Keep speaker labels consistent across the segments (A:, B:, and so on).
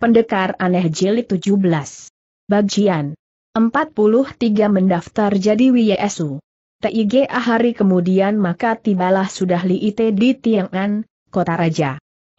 A: Pendekar Aneh Jilid 17. Bagian 43 mendaftar jadi wiyesu. Tiga hari kemudian maka tibalah sudah Liite di Tiangan, kota raja.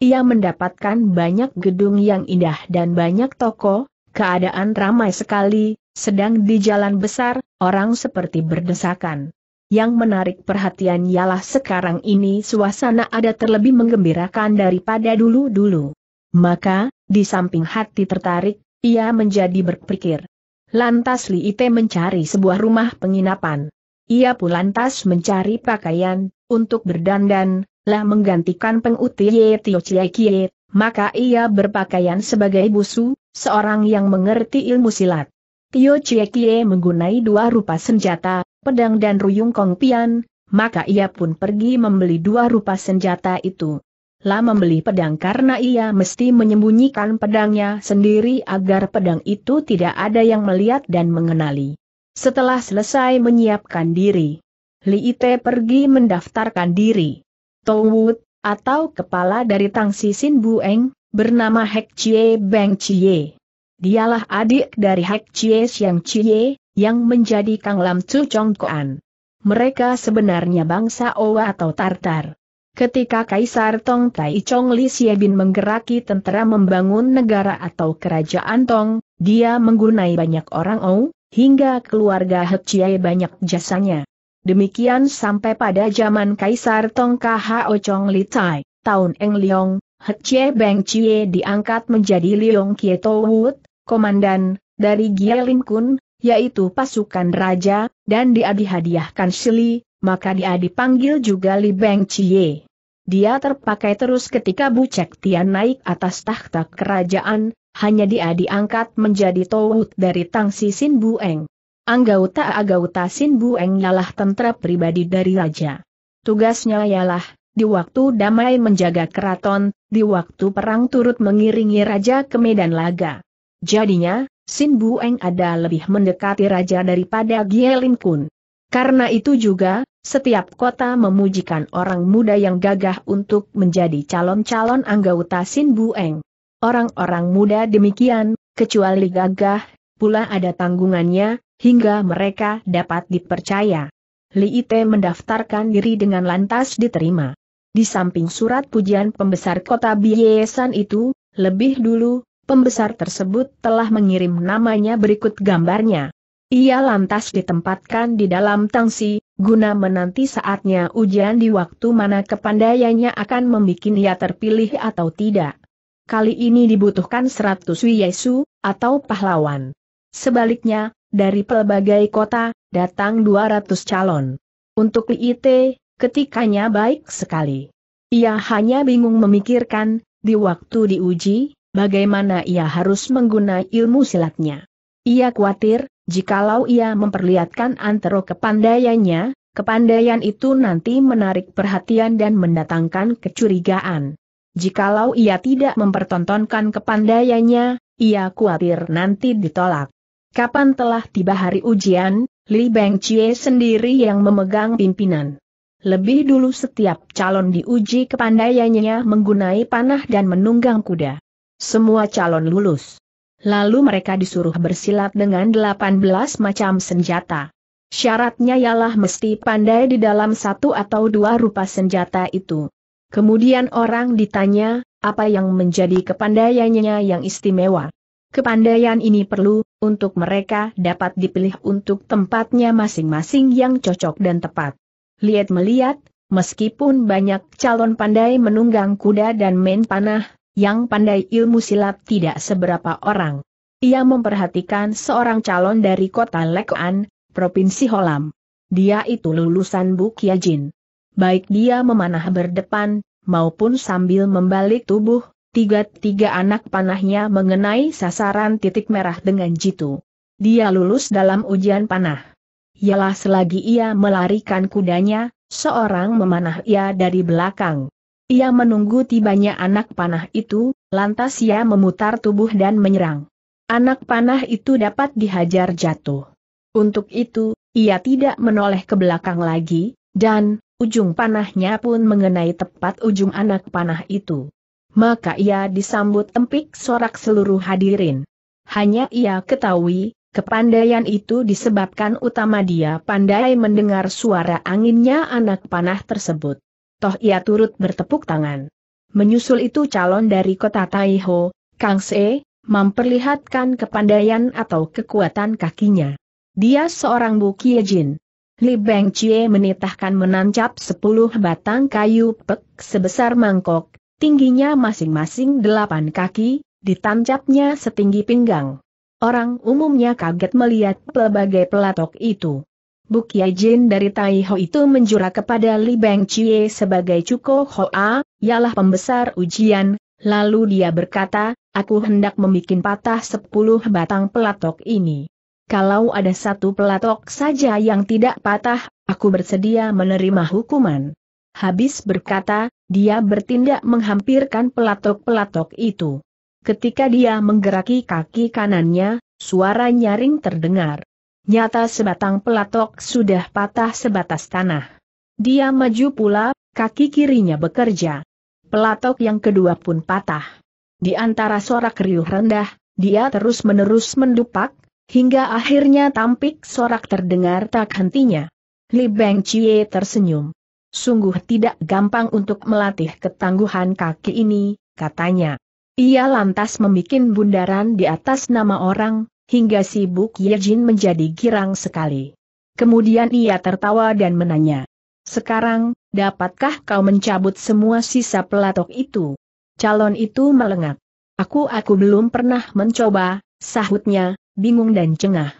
A: Ia mendapatkan banyak gedung yang indah dan banyak toko, keadaan ramai sekali, sedang di jalan besar, orang seperti berdesakan. Yang menarik perhatian ialah sekarang ini suasana ada terlebih menggembirakan daripada dulu-dulu. Maka, di samping hati tertarik, ia menjadi berpikir. Lantas Li Ite mencari sebuah rumah penginapan. Ia pun lantas mencari pakaian, untuk berdandan, lah menggantikan penguti Ye Tio Chie Kie, maka ia berpakaian sebagai busu, seorang yang mengerti ilmu silat. Tio Chie Kie menggunai dua rupa senjata, pedang dan ruyung kongpian, maka ia pun pergi membeli dua rupa senjata itu lah membeli pedang karena ia mesti menyembunyikan pedangnya sendiri agar pedang itu tidak ada yang melihat dan mengenali. Setelah selesai menyiapkan diri, Li Ite pergi mendaftarkan diri. Towut, atau kepala dari Tangsi Sin Bueng, bernama Hek Chie Beng Chie. Dialah adik dari Hek Chie Siang Chie, yang menjadi Kang Lam Chu Chong Koan. Mereka sebenarnya bangsa Owa atau Tartar. Ketika Kaisar Tong Tai Chong Li menggeraki tentara membangun negara atau kerajaan Tong, dia menggunai banyak orang Ou, hingga keluarga He Chiai banyak jasanya. Demikian sampai pada zaman Kaisar Tong Kho Chong Li Tai, tahun Eng Liong, He Chiai Beng Chie diangkat menjadi Kie Kieto Wood, komandan, dari Gia Lim Kun, yaitu pasukan raja, dan dia dihadiahkan Shili, maka dia dipanggil juga Li Beng Chie. Dia terpakai terus ketika Bu Cek Tian naik atas tahta kerajaan, hanya dia diangkat menjadi Tawut dari Tangsi Sin Bueng. Anggauta Agauta Sin Bueng ialah tentara pribadi dari raja. Tugasnya ialah, di waktu damai menjaga keraton, di waktu perang turut mengiringi raja ke medan laga. Jadinya, Sin Bueng ada lebih mendekati raja daripada Lin Kun. Karena itu juga, setiap kota memujikan orang muda yang gagah untuk menjadi calon-calon anggota Sin Bueng. Orang-orang muda demikian, kecuali gagah, pula ada tanggungannya, hingga mereka dapat dipercaya. Li Ite mendaftarkan diri dengan lantas diterima. Di samping surat pujian pembesar kota Biesan itu, lebih dulu, pembesar tersebut telah mengirim namanya berikut gambarnya. Ia lantas ditempatkan di dalam tangsi, guna menanti saatnya ujian di waktu mana kepandaiannya akan membuat ia terpilih atau tidak. Kali ini dibutuhkan seratus wiyesu, atau pahlawan. Sebaliknya, dari pelbagai kota, datang dua ratus calon. Untuk IIT, ketikanya baik sekali. Ia hanya bingung memikirkan, di waktu diuji, bagaimana ia harus menggunakan ilmu silatnya. Ia khawatir, Jikalau ia memperlihatkan antero kepandaiannya, kepandaian itu nanti menarik perhatian dan mendatangkan kecurigaan. Jikalau ia tidak mempertontonkan kepandaiannya, ia khawatir nanti ditolak. Kapan telah tiba hari ujian, Li Beng Chie sendiri yang memegang pimpinan. Lebih dulu setiap calon diuji kepandaiannya menggunai panah dan menunggang kuda. Semua calon lulus. Lalu mereka disuruh bersilat dengan 18 macam senjata. Syaratnya ialah mesti pandai di dalam satu atau dua rupa senjata itu. Kemudian orang ditanya, apa yang menjadi kepandaiannya yang istimewa. Kepandaian ini perlu, untuk mereka dapat dipilih untuk tempatnya masing-masing yang cocok dan tepat. Lihat melihat, meskipun banyak calon pandai menunggang kuda dan main panah, yang pandai ilmu silat tidak seberapa orang. Ia memperhatikan seorang calon dari kota Lekoan, Provinsi Holam. Dia itu lulusan Bukyajin. Baik dia memanah berdepan, maupun sambil membalik tubuh, tiga-tiga anak panahnya mengenai sasaran titik merah dengan jitu. Dia lulus dalam ujian panah. Yalah selagi ia melarikan kudanya, seorang memanah ia dari belakang. Ia menunggu tibanya anak panah itu, lantas ia memutar tubuh dan menyerang. Anak panah itu dapat dihajar jatuh. Untuk itu, ia tidak menoleh ke belakang lagi, dan ujung panahnya pun mengenai tepat ujung anak panah itu. Maka ia disambut tempik sorak seluruh hadirin. Hanya ia ketahui, kepandaian itu disebabkan utama dia pandai mendengar suara anginnya anak panah tersebut toh ia turut bertepuk tangan. Menyusul itu calon dari kota Taiho, Kang Se, memperlihatkan kepandaian atau kekuatan kakinya. Dia seorang Bu Jin. Li Beng Chie menitahkan menancap sepuluh batang kayu pek sebesar mangkok, tingginya masing-masing delapan kaki, ditancapnya setinggi pinggang. Orang umumnya kaget melihat pelbagai pelatok itu. Bukia Jin dari Tai Ho itu menjura kepada Li Beng Chie sebagai Cuko Hoa, ialah pembesar ujian, lalu dia berkata, aku hendak membuat patah sepuluh batang pelatok ini. Kalau ada satu pelatok saja yang tidak patah, aku bersedia menerima hukuman. Habis berkata, dia bertindak menghampirkan pelatok-pelatok itu. Ketika dia menggeraki kaki kanannya, suara nyaring terdengar. Nyata sebatang pelatok sudah patah sebatas tanah. Dia maju pula, kaki kirinya bekerja. Pelatok yang kedua pun patah. Di antara sorak riuh rendah, dia terus-menerus mendupak, hingga akhirnya tampik sorak terdengar tak hentinya. Li Beng Chie tersenyum. Sungguh tidak gampang untuk melatih ketangguhan kaki ini, katanya. Ia lantas membuat bundaran di atas nama orang, hingga sibuk Yejin menjadi girang sekali. Kemudian ia tertawa dan menanya, Sekarang, dapatkah kau mencabut semua sisa pelatok itu? Calon itu melengak. Aku aku belum pernah mencoba, sahutnya, bingung dan cengah.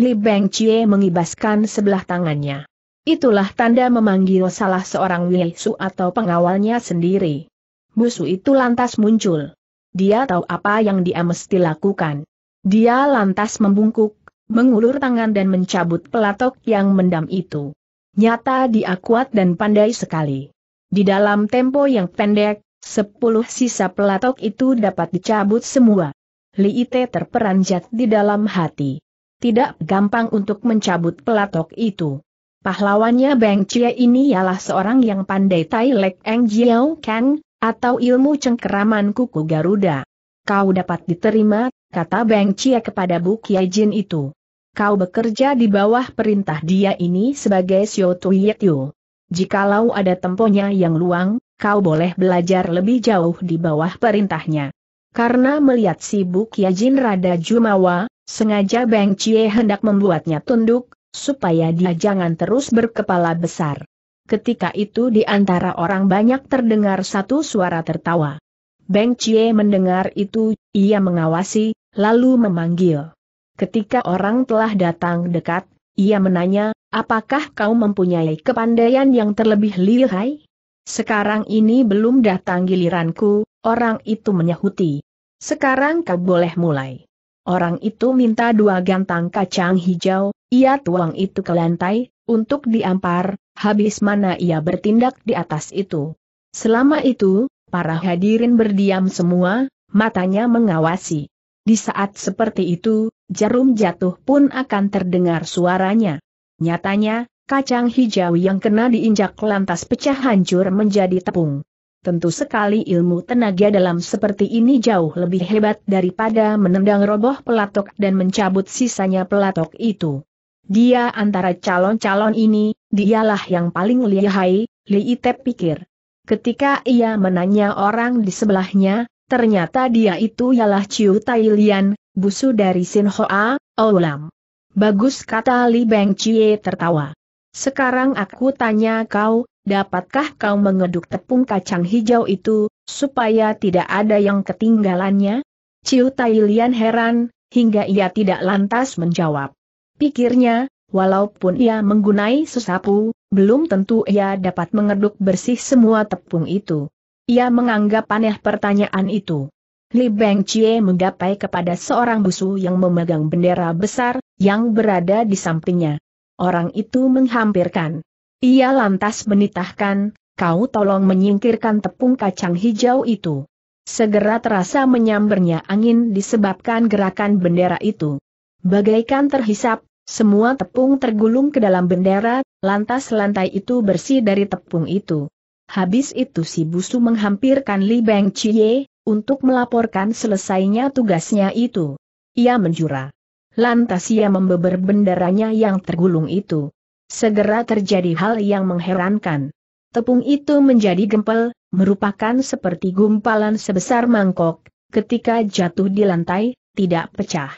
A: Li Beng Chie mengibaskan sebelah tangannya. Itulah tanda memanggil salah seorang Su atau pengawalnya sendiri. Musuh itu lantas muncul. Dia tahu apa yang dia mesti lakukan. Dia lantas membungkuk, mengulur tangan dan mencabut pelatok yang mendam itu. Nyata dia kuat dan pandai sekali. Di dalam tempo yang pendek, sepuluh sisa pelatok itu dapat dicabut semua. Li Ite terperanjat di dalam hati. Tidak gampang untuk mencabut pelatok itu. Pahlawannya Beng Cia ini ialah seorang yang pandai Tai Lek Eng Jiao Kang, atau ilmu cengkeraman kuku Garuda. Kau dapat diterima kata Beng Chia kepada Bu Kiai Jin itu. Kau bekerja di bawah perintah dia ini sebagai Sio Tuyetiu. Jikalau ada temponya yang luang, kau boleh belajar lebih jauh di bawah perintahnya. Karena melihat si Bu Kiai Jin rada jumawa, sengaja Beng Chia hendak membuatnya tunduk, supaya dia jangan terus berkepala besar. Ketika itu di antara orang banyak terdengar satu suara tertawa. Beng Cie mendengar itu, ia mengawasi, lalu memanggil. Ketika orang telah datang dekat, ia menanya, apakah kau mempunyai kepandaian yang terlebih lihai? Sekarang ini belum datang giliranku, orang itu menyahuti. Sekarang kau boleh mulai. Orang itu minta dua gantang kacang hijau, ia tuang itu ke lantai, untuk diampar, habis mana ia bertindak di atas itu. Selama itu, para hadirin berdiam semua, matanya mengawasi. Di saat seperti itu, jarum jatuh pun akan terdengar suaranya. Nyatanya, kacang hijau yang kena diinjak lantas pecah hancur menjadi tepung. Tentu sekali ilmu tenaga dalam seperti ini jauh lebih hebat daripada menendang roboh pelatok dan mencabut sisanya pelatok itu. Dia antara calon-calon ini, dialah yang paling lihai, Li Itep pikir. Ketika ia menanya orang di sebelahnya, ternyata dia itu ialah Chiu Tai Lian, busu dari Sin Hoa, Oulam. Bagus kata Li Beng Chie tertawa. Sekarang aku tanya kau, dapatkah kau mengeduk tepung kacang hijau itu, supaya tidak ada yang ketinggalannya? Chiu Tai Lian heran, hingga ia tidak lantas menjawab. Pikirnya, walaupun ia menggunai sesapu, belum tentu ia dapat mengeduk bersih semua tepung itu. Ia menganggap aneh pertanyaan itu. Li Beng Chie menggapai kepada seorang busu yang memegang bendera besar, yang berada di sampingnya. Orang itu menghampirkan. Ia lantas menitahkan, kau tolong menyingkirkan tepung kacang hijau itu. Segera terasa menyambernya angin disebabkan gerakan bendera itu. Bagaikan terhisap, semua tepung tergulung ke dalam bendera, lantas lantai itu bersih dari tepung itu. Habis itu si Busu menghampirkan Li Beng Chie, untuk melaporkan selesainya tugasnya itu. Ia menjura. Lantas ia membeber benderanya yang tergulung itu. Segera terjadi hal yang mengherankan. Tepung itu menjadi gempel, merupakan seperti gumpalan sebesar mangkok, ketika jatuh di lantai, tidak pecah.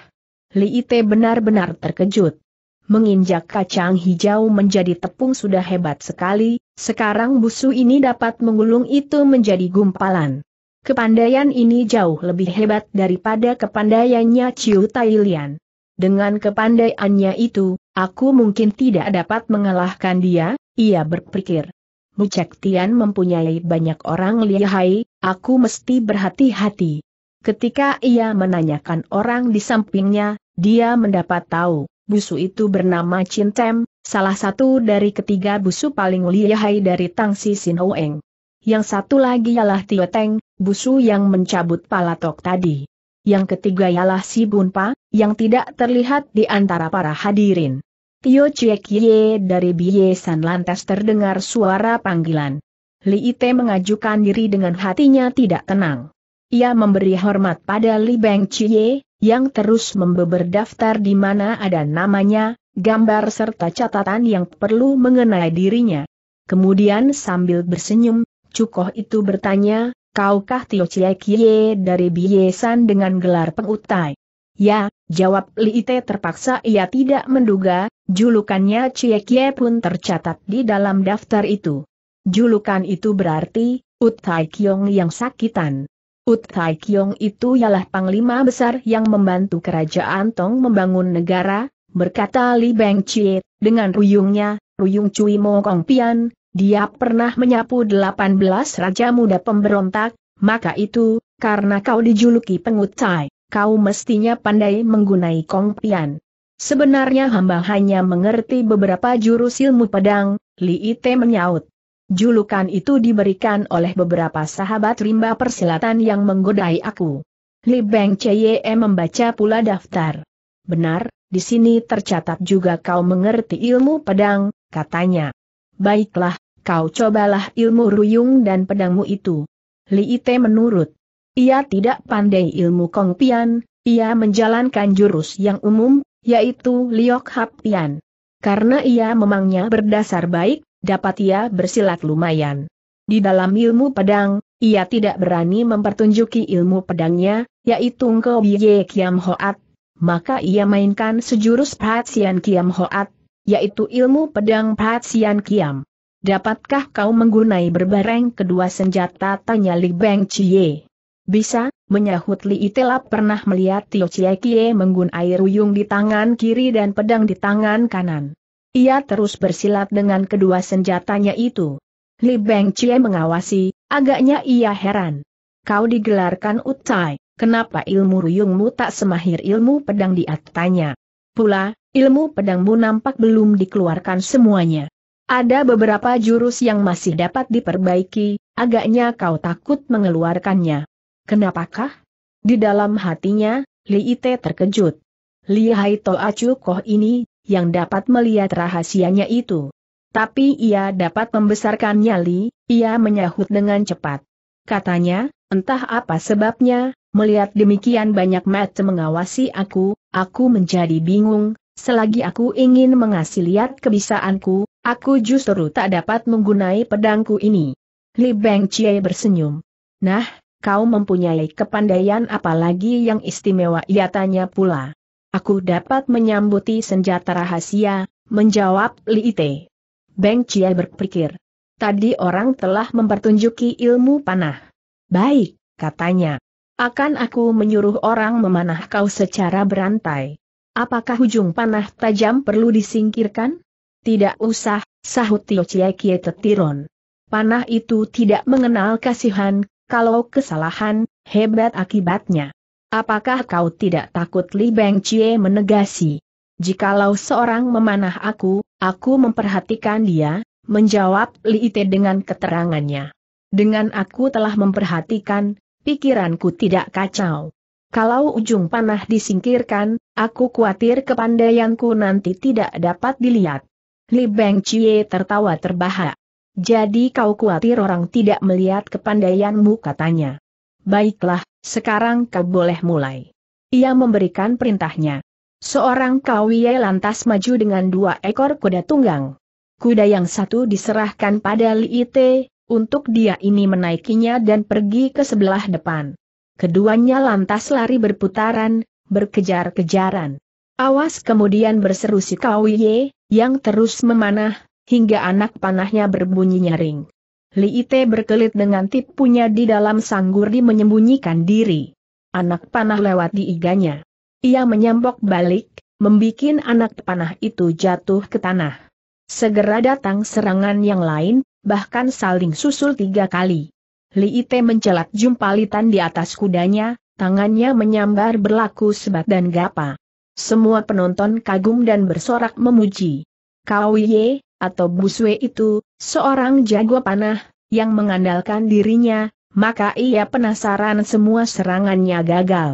A: Li Ite benar-benar terkejut. Menginjak kacang hijau menjadi tepung sudah hebat sekali, sekarang busu ini dapat menggulung itu menjadi gumpalan. Kepandaian ini jauh lebih hebat daripada kepandaiannya Ciu Tailian. Dengan kepandaiannya itu, aku mungkin tidak dapat mengalahkan dia, ia berpikir. Bucek Tian mempunyai banyak orang lihai, aku mesti berhati-hati. Ketika ia menanyakan orang di sampingnya, dia mendapat tahu, busu itu bernama Cintem, salah satu dari ketiga busu paling lihai dari Tangsi Oeng. Yang satu lagi ialah Tio Teng, busu yang mencabut palatok tadi. Yang ketiga ialah Si Bunpa, yang tidak terlihat di antara para hadirin. Tio Chiek Ye dari Biye San lantas terdengar suara panggilan. Li Ite mengajukan diri dengan hatinya tidak tenang. Ia memberi hormat pada Li Beng Chie, yang terus membeber daftar di mana ada namanya, gambar serta catatan yang perlu mengenai dirinya. Kemudian sambil bersenyum, Cukoh itu bertanya, kaukah Tio Chie Kie dari Biesan dengan gelar pengutai? Ya, jawab Li Ite terpaksa ia tidak menduga, julukannya Chie Kie pun tercatat di dalam daftar itu. Julukan itu berarti, Utai Kiong yang sakitan. Utai Kiong itu ialah panglima besar yang membantu kerajaan Tong membangun negara, berkata Li Beng Chie, dengan ruyungnya, ruyung Cui Mo Kong Pian, dia pernah menyapu 18 raja muda pemberontak, maka itu, karena kau dijuluki Pengutai, kau mestinya pandai menggunai Kong Pian. Sebenarnya hamba hanya mengerti beberapa jurus ilmu pedang, Li Ite menyaut. Julukan itu diberikan oleh beberapa sahabat rimba persilatan yang menggodai aku. Li Beng Cie membaca pula daftar. Benar, di sini tercatat juga kau mengerti ilmu pedang, katanya. Baiklah, kau cobalah ilmu ruyung dan pedangmu itu. Li Ite menurut. Ia tidak pandai ilmu kongpian, ia menjalankan jurus yang umum, yaitu Liok Pian. Karena ia memangnya berdasar baik, dapat ia bersilat lumayan. Di dalam ilmu pedang, ia tidak berani mempertunjuki ilmu pedangnya, yaitu Ngkau Biye Kiam Hoat, maka ia mainkan sejurus Patsian Kiam Hoat, yaitu ilmu pedang Patsian Kiam. Dapatkah kau menggunai berbareng kedua senjata tanya Li Beng Chie? Bisa, menyahut Li Itelap pernah melihat Tio Chie Kie menggunai ruyung di tangan kiri dan pedang di tangan kanan. Ia terus bersilat dengan kedua senjatanya itu. Li Beng Chie mengawasi, agaknya ia heran. Kau digelarkan utai, kenapa ilmu ruyungmu tak semahir ilmu pedang diatanya? atanya? Pula, ilmu pedangmu nampak belum dikeluarkan semuanya. Ada beberapa jurus yang masih dapat diperbaiki, agaknya kau takut mengeluarkannya. Kenapakah? Di dalam hatinya, Li Ite terkejut. Li Hai Toa Chu Koh ini yang dapat melihat rahasianya itu. Tapi ia dapat membesarkan nyali, ia menyahut dengan cepat. Katanya, entah apa sebabnya, melihat demikian banyak mata mengawasi aku, aku menjadi bingung, selagi aku ingin mengasih lihat kebisaanku, aku justru tak dapat menggunai pedangku ini. Li Beng Chie bersenyum. Nah, kau mempunyai kepandaian apalagi yang istimewa ia tanya pula. Aku dapat menyambuti senjata rahasia, menjawab Li Te. Beng Chia berpikir. Tadi orang telah mempertunjuki ilmu panah. Baik, katanya. Akan aku menyuruh orang memanah kau secara berantai. Apakah ujung panah tajam perlu disingkirkan? Tidak usah, sahut Tio Chia Kie Tetiron. Panah itu tidak mengenal kasihan, kalau kesalahan, hebat akibatnya. Apakah kau tidak takut Li Beng Chie menegasi? Jikalau seorang memanah aku, aku memperhatikan dia, menjawab Li Ite dengan keterangannya. Dengan aku telah memperhatikan, pikiranku tidak kacau. Kalau ujung panah disingkirkan, aku khawatir kepandaianku nanti tidak dapat dilihat. Li Beng Chie tertawa terbahak. Jadi kau khawatir orang tidak melihat kepandaianmu katanya. Baiklah, sekarang kau boleh mulai. Ia memberikan perintahnya. Seorang kawiye lantas maju dengan dua ekor kuda tunggang. Kuda yang satu diserahkan pada Liite, untuk dia ini menaikinya dan pergi ke sebelah depan. Keduanya lantas lari berputaran, berkejar-kejaran. Awas kemudian berseru si Kawiye, yang terus memanah, hingga anak panahnya berbunyi nyaring. Li Ite berkelit dengan tipunya di dalam sanggur di menyembunyikan diri. Anak panah lewat di iganya. Ia menyambok balik, membikin anak panah itu jatuh ke tanah. Segera datang serangan yang lain, bahkan saling susul tiga kali. Li Ite mencelat jumpalitan di atas kudanya, tangannya menyambar berlaku sebat dan gapa. Semua penonton kagum dan bersorak memuji. Kau ye, atau buswe itu, seorang jago panah, yang mengandalkan dirinya, maka ia penasaran semua serangannya gagal.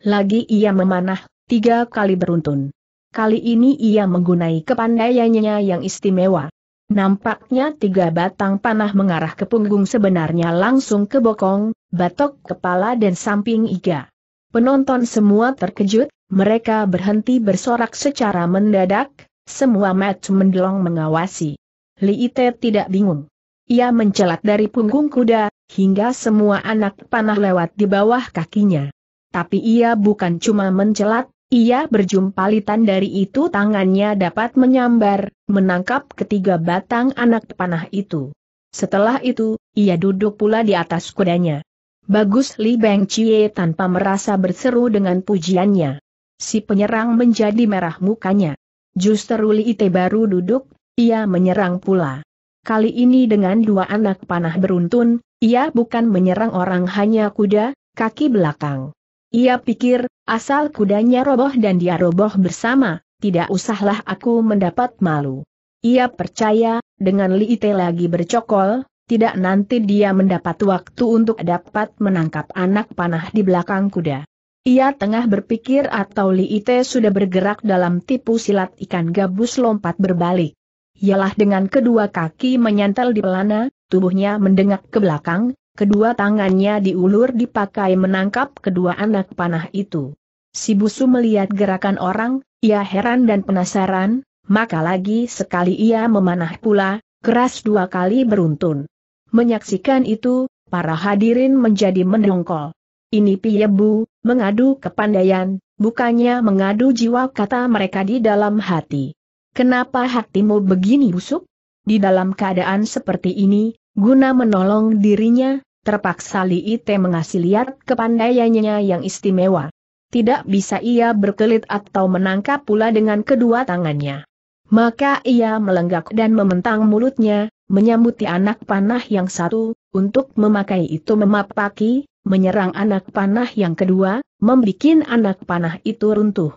A: Lagi ia memanah, tiga kali beruntun. Kali ini ia menggunai kepandaiannya yang istimewa. Nampaknya tiga batang panah mengarah ke punggung sebenarnya langsung ke bokong, batok kepala dan samping iga. Penonton semua terkejut, mereka berhenti bersorak secara mendadak, semua mata mendelong mengawasi. Li Ite tidak bingung. Ia mencelat dari punggung kuda, hingga semua anak panah lewat di bawah kakinya. Tapi ia bukan cuma mencelat, ia berjumpa berjumpalitan dari itu tangannya dapat menyambar, menangkap ketiga batang anak panah itu. Setelah itu, ia duduk pula di atas kudanya. Bagus Li Beng Chie tanpa merasa berseru dengan pujiannya. Si penyerang menjadi merah mukanya. Justru Li Ite baru duduk, ia menyerang pula. Kali ini dengan dua anak panah beruntun, ia bukan menyerang orang hanya kuda, kaki belakang. Ia pikir, asal kudanya roboh dan dia roboh bersama, tidak usahlah aku mendapat malu. Ia percaya, dengan Li Ite lagi bercokol, tidak nanti dia mendapat waktu untuk dapat menangkap anak panah di belakang kuda. Ia tengah berpikir atau Li Ite sudah bergerak dalam tipu silat ikan gabus lompat berbalik. Ialah dengan kedua kaki menyantel di pelana, tubuhnya mendengak ke belakang, kedua tangannya diulur dipakai menangkap kedua anak panah itu. Si busu melihat gerakan orang, ia heran dan penasaran, maka lagi sekali ia memanah pula, keras dua kali beruntun. Menyaksikan itu, para hadirin menjadi mendongkol. Ini Piyebu. Mengadu kepandaian, bukannya mengadu jiwa kata mereka di dalam hati. Kenapa hatimu begini busuk? Di dalam keadaan seperti ini, guna menolong dirinya, terpaksa Ite mengasih lihat kepandaiannya yang istimewa. Tidak bisa ia berkelit atau menangkap pula dengan kedua tangannya. Maka ia melenggak dan mementang mulutnya, menyambuti anak panah yang satu, untuk memakai itu memapaki, menyerang anak panah yang kedua, membikin anak panah itu runtuh.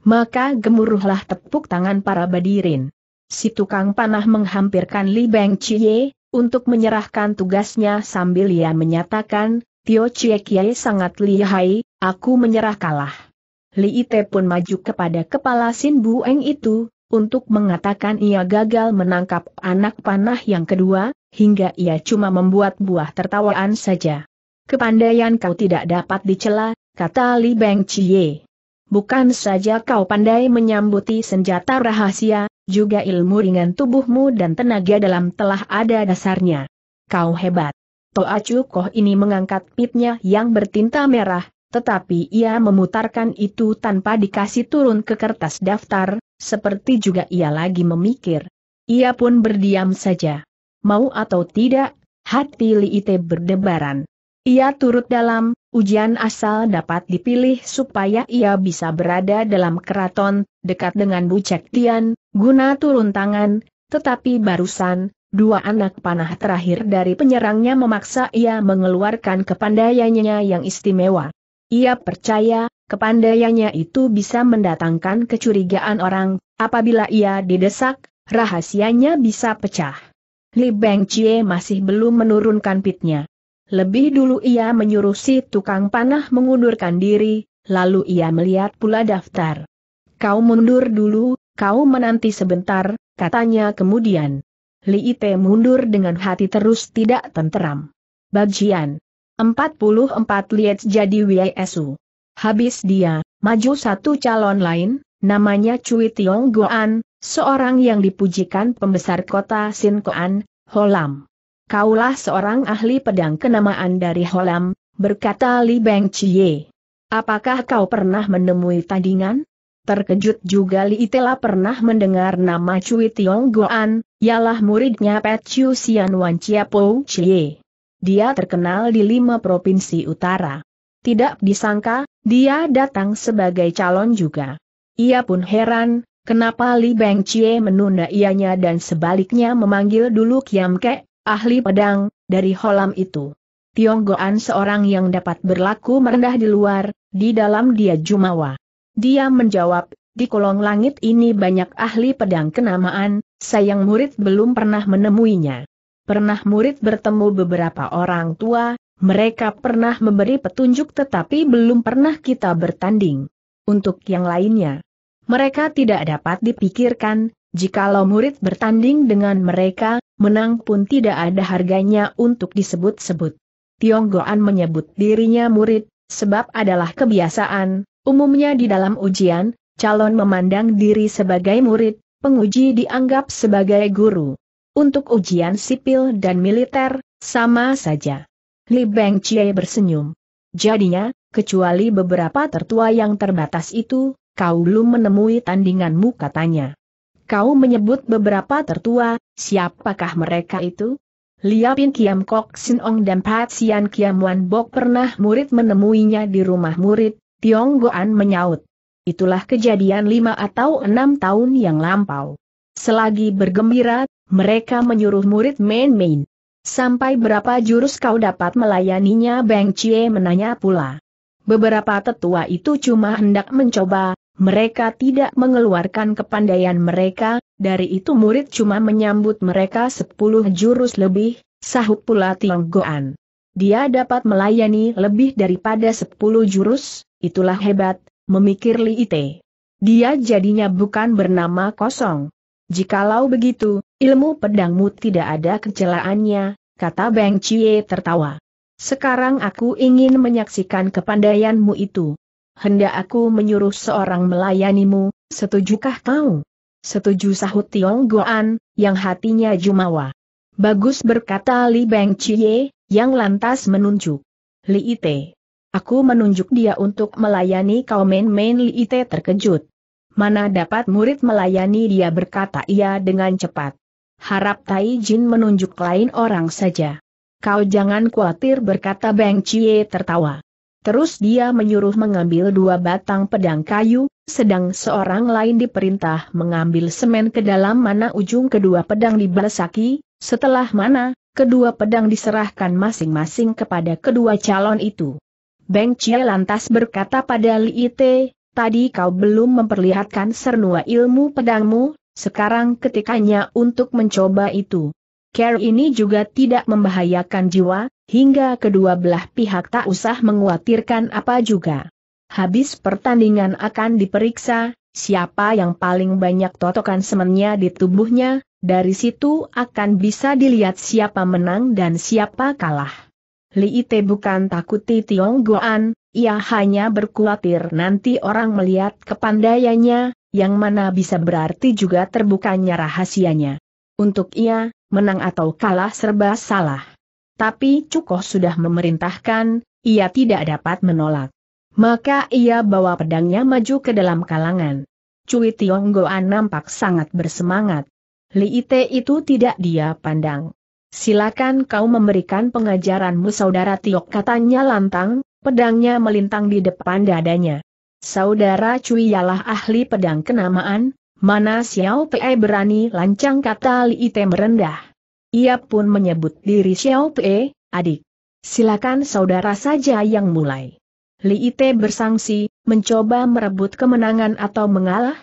A: Maka gemuruhlah tepuk tangan para badirin. Si tukang panah menghampirkan Li Beng Chie, untuk menyerahkan tugasnya sambil ia menyatakan, Tio Chie Kiai sangat lihai, aku menyerah kalah. Li Ite pun maju kepada kepala Sin Bueng itu, untuk mengatakan ia gagal menangkap anak panah yang kedua, hingga ia cuma membuat buah tertawaan saja. Kepandaian kau tidak dapat dicela, kata Li Beng Chie. Bukan saja kau pandai menyambuti senjata rahasia, juga ilmu ringan tubuhmu dan tenaga dalam telah ada dasarnya. Kau hebat. Toa Chukoh ini mengangkat pitnya yang bertinta merah, tetapi ia memutarkan itu tanpa dikasih turun ke kertas daftar, seperti juga ia lagi memikir. Ia pun berdiam saja. Mau atau tidak, hati Li Ite berdebaran. Ia turut dalam ujian asal dapat dipilih supaya ia bisa berada dalam keraton, dekat dengan Bu Cek Tian, guna turun tangan, tetapi barusan, dua anak panah terakhir dari penyerangnya memaksa ia mengeluarkan kepandaiannya yang istimewa. Ia percaya, kepandaiannya itu bisa mendatangkan kecurigaan orang, apabila ia didesak, rahasianya bisa pecah. Li Beng Chie masih belum menurunkan pitnya. Lebih dulu ia menyuruh si tukang panah mengundurkan diri, lalu ia melihat pula daftar. Kau mundur dulu, kau menanti sebentar, katanya kemudian. Li Ite mundur dengan hati terus tidak tenteram. Bagian 44 Liet jadi WSU. Habis dia, maju satu calon lain, namanya Cui Tiong Goan, seorang yang dipujikan pembesar kota Sinkoan, Holam. Kaulah seorang ahli pedang kenamaan dari Holam, berkata Li Beng Chie. Apakah kau pernah menemui tandingan? Terkejut juga Li Itela pernah mendengar nama Cui Tiong Goan, ialah muridnya Pet Chiu Sian Wan Chia Po Chie. Dia terkenal di lima provinsi utara. Tidak disangka, dia datang sebagai calon juga. Ia pun heran, kenapa Li Beng Chie menunda ianya dan sebaliknya memanggil dulu Kiam Kek, ahli pedang, dari Holam itu. Goan seorang yang dapat berlaku merendah di luar, di dalam dia jumawa. Dia menjawab, di kolong langit ini banyak ahli pedang kenamaan, sayang murid belum pernah menemuinya. Pernah murid bertemu beberapa orang tua, mereka pernah memberi petunjuk tetapi belum pernah kita bertanding. Untuk yang lainnya, mereka tidak dapat dipikirkan, jikalau murid bertanding dengan mereka, menang pun tidak ada harganya untuk disebut-sebut. Goan menyebut dirinya murid, sebab adalah kebiasaan, umumnya di dalam ujian, calon memandang diri sebagai murid, penguji dianggap sebagai guru. Untuk ujian sipil dan militer, sama saja. Li Beng Chie bersenyum. Jadinya, kecuali beberapa tertua yang terbatas itu, kau belum menemui tandinganmu katanya. Kau menyebut beberapa tertua, siapakah mereka itu? Liapin Kiam Kok Sin Ong dan Pat Sian Kiam Wan Bok pernah murid menemuinya di rumah murid, Tiong Goan menyaut. Itulah kejadian lima atau enam tahun yang lampau. Selagi bergembira, mereka menyuruh murid main-main. Sampai berapa jurus kau dapat melayaninya Beng Chie menanya pula. Beberapa tetua itu cuma hendak mencoba, mereka tidak mengeluarkan kepandaian mereka, dari itu murid cuma menyambut mereka sepuluh jurus lebih, sahut pula Tiong Goan. Dia dapat melayani lebih daripada sepuluh jurus, itulah hebat, memikir Li Ite. Dia jadinya bukan bernama kosong. Jikalau begitu, ilmu pedangmu tidak ada kecelaannya, kata Beng Chie tertawa. Sekarang aku ingin menyaksikan kepandaianmu itu hendak aku menyuruh seorang melayanimu, setujukah kau? Setuju sahut Tiong Goan, yang hatinya jumawa. Bagus berkata Li Beng Chie, yang lantas menunjuk. Li Ite. Aku menunjuk dia untuk melayani kau main-main Li Ite terkejut. Mana dapat murid melayani dia berkata ia dengan cepat. Harap Tai Jin menunjuk lain orang saja. Kau jangan khawatir berkata Beng Chie tertawa. Terus dia menyuruh mengambil dua batang pedang kayu, sedang seorang lain diperintah mengambil semen ke dalam mana ujung kedua pedang dibalesaki, setelah mana, kedua pedang diserahkan masing-masing kepada kedua calon itu. Beng Cie lantas berkata pada Li Ite, tadi kau belum memperlihatkan sernua ilmu pedangmu, sekarang ketikanya untuk mencoba itu. Care ini juga tidak membahayakan jiwa, hingga kedua belah pihak tak usah menguatirkan apa juga. Habis pertandingan akan diperiksa, siapa yang paling banyak totokan semennya di tubuhnya, dari situ akan bisa dilihat siapa menang dan siapa kalah. Li Ite bukan takuti Tiong Goan, ia hanya berkhawatir nanti orang melihat kepandaiannya, yang mana bisa berarti juga terbukanya rahasianya. Untuk ia, menang atau kalah serba salah tapi Cukoh sudah memerintahkan, ia tidak dapat menolak. Maka ia bawa pedangnya maju ke dalam kalangan. Cui Tionggoan nampak sangat bersemangat. Li Ite itu tidak dia pandang. Silakan kau memberikan pengajaranmu saudara Tiok katanya lantang, pedangnya melintang di depan dadanya. Saudara Cui ialah ahli pedang kenamaan, mana Xiao Pei berani lancang kata Li Ite merendah. Ia pun menyebut diri Xiao Pei, adik. Silakan saudara saja yang mulai. Li Ite bersangsi, mencoba merebut kemenangan atau mengalah?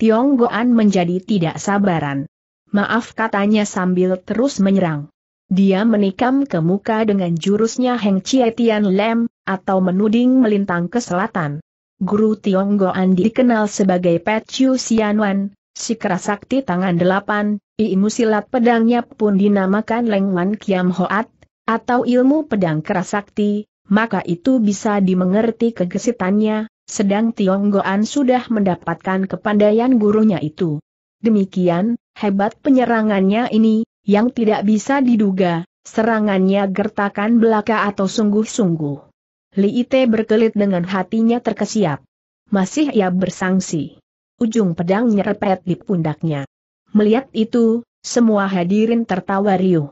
A: Tiong Goan menjadi tidak sabaran. Maaf katanya sambil terus menyerang. Dia menikam ke muka dengan jurusnya Heng Chie Tian Lem, atau menuding melintang ke selatan. Guru Tiong Goan dikenal sebagai Pet Chiu Xianwan, si kerasakti tangan delapan, ilmu silat pedangnya pun dinamakan Lengwan Kiam Hoat, atau ilmu pedang kerasakti, maka itu bisa dimengerti kegesitannya, sedang Tionggoan sudah mendapatkan kepandaian gurunya itu. Demikian, hebat penyerangannya ini, yang tidak bisa diduga, serangannya gertakan belaka atau sungguh-sungguh. Li Ite berkelit dengan hatinya terkesiap. Masih ia bersangsi. Ujung pedang nyerepet di pundaknya. Melihat itu, semua hadirin tertawa riuh.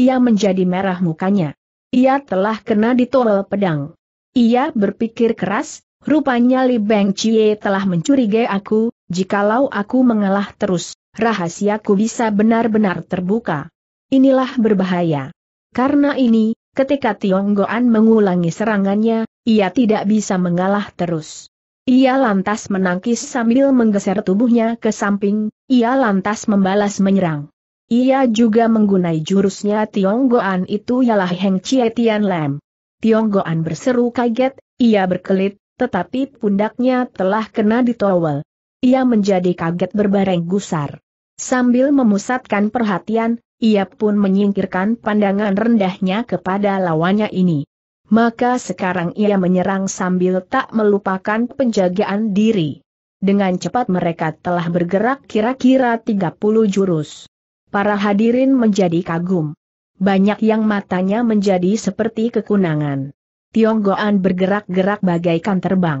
A: Ia menjadi merah mukanya. Ia telah kena ditolol pedang. Ia berpikir keras, rupanya Li Beng Chie telah mencurigai aku, jikalau aku mengalah terus, rahasiaku bisa benar-benar terbuka. Inilah berbahaya. Karena ini, ketika Tionggoan mengulangi serangannya, ia tidak bisa mengalah terus. Ia lantas menangkis sambil menggeser tubuhnya ke samping, ia lantas membalas menyerang. Ia juga menggunai jurusnya Tiong Goan itu ialah Heng Chie Tian Lam. Tiong Goan berseru kaget, ia berkelit, tetapi pundaknya telah kena di towel. Ia menjadi kaget berbareng gusar. Sambil memusatkan perhatian, ia pun menyingkirkan pandangan rendahnya kepada lawannya ini maka sekarang ia menyerang sambil tak melupakan penjagaan diri. Dengan cepat mereka telah bergerak kira-kira 30 jurus. Para hadirin menjadi kagum. Banyak yang matanya menjadi seperti kekunangan. Tionggoan bergerak-gerak bagaikan terbang.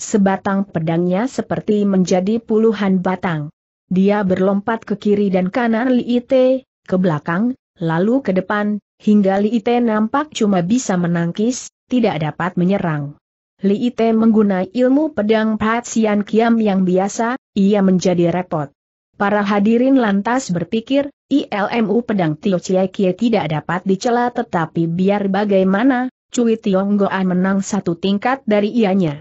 A: Sebatang pedangnya seperti menjadi puluhan batang. Dia berlompat ke kiri dan kanan Li ke belakang, lalu ke depan, hingga Li Ite nampak cuma bisa menangkis, tidak dapat menyerang. Li Ite menggunai ilmu pedang Patsian Kiam yang biasa, ia menjadi repot. Para hadirin lantas berpikir, ilmu pedang Tio Cie Kie tidak dapat dicela tetapi biar bagaimana, Cui Tionggoan menang satu tingkat dari ianya.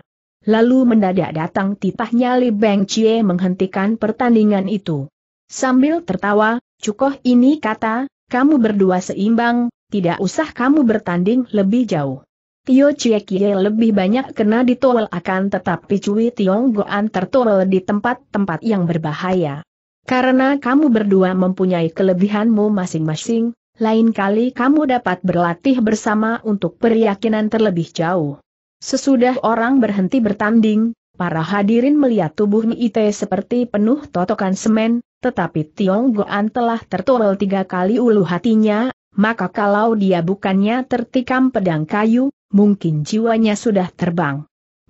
A: Lalu mendadak datang titahnya Li Beng Chie menghentikan pertandingan itu. Sambil tertawa, Cukoh ini kata, kamu berdua seimbang, tidak usah kamu bertanding lebih jauh. Tio Chie Kie lebih banyak kena ditowel akan tetapi Cui Tiong Goan tertowel di tempat-tempat yang berbahaya. Karena kamu berdua mempunyai kelebihanmu masing-masing, lain kali kamu dapat berlatih bersama untuk peryakinan terlebih jauh. Sesudah orang berhenti bertanding, para hadirin melihat tubuh Mi Ite seperti penuh totokan semen, tetapi Tiong Goan telah tertolol tiga kali ulu hatinya, maka kalau dia bukannya tertikam pedang kayu, mungkin jiwanya sudah terbang.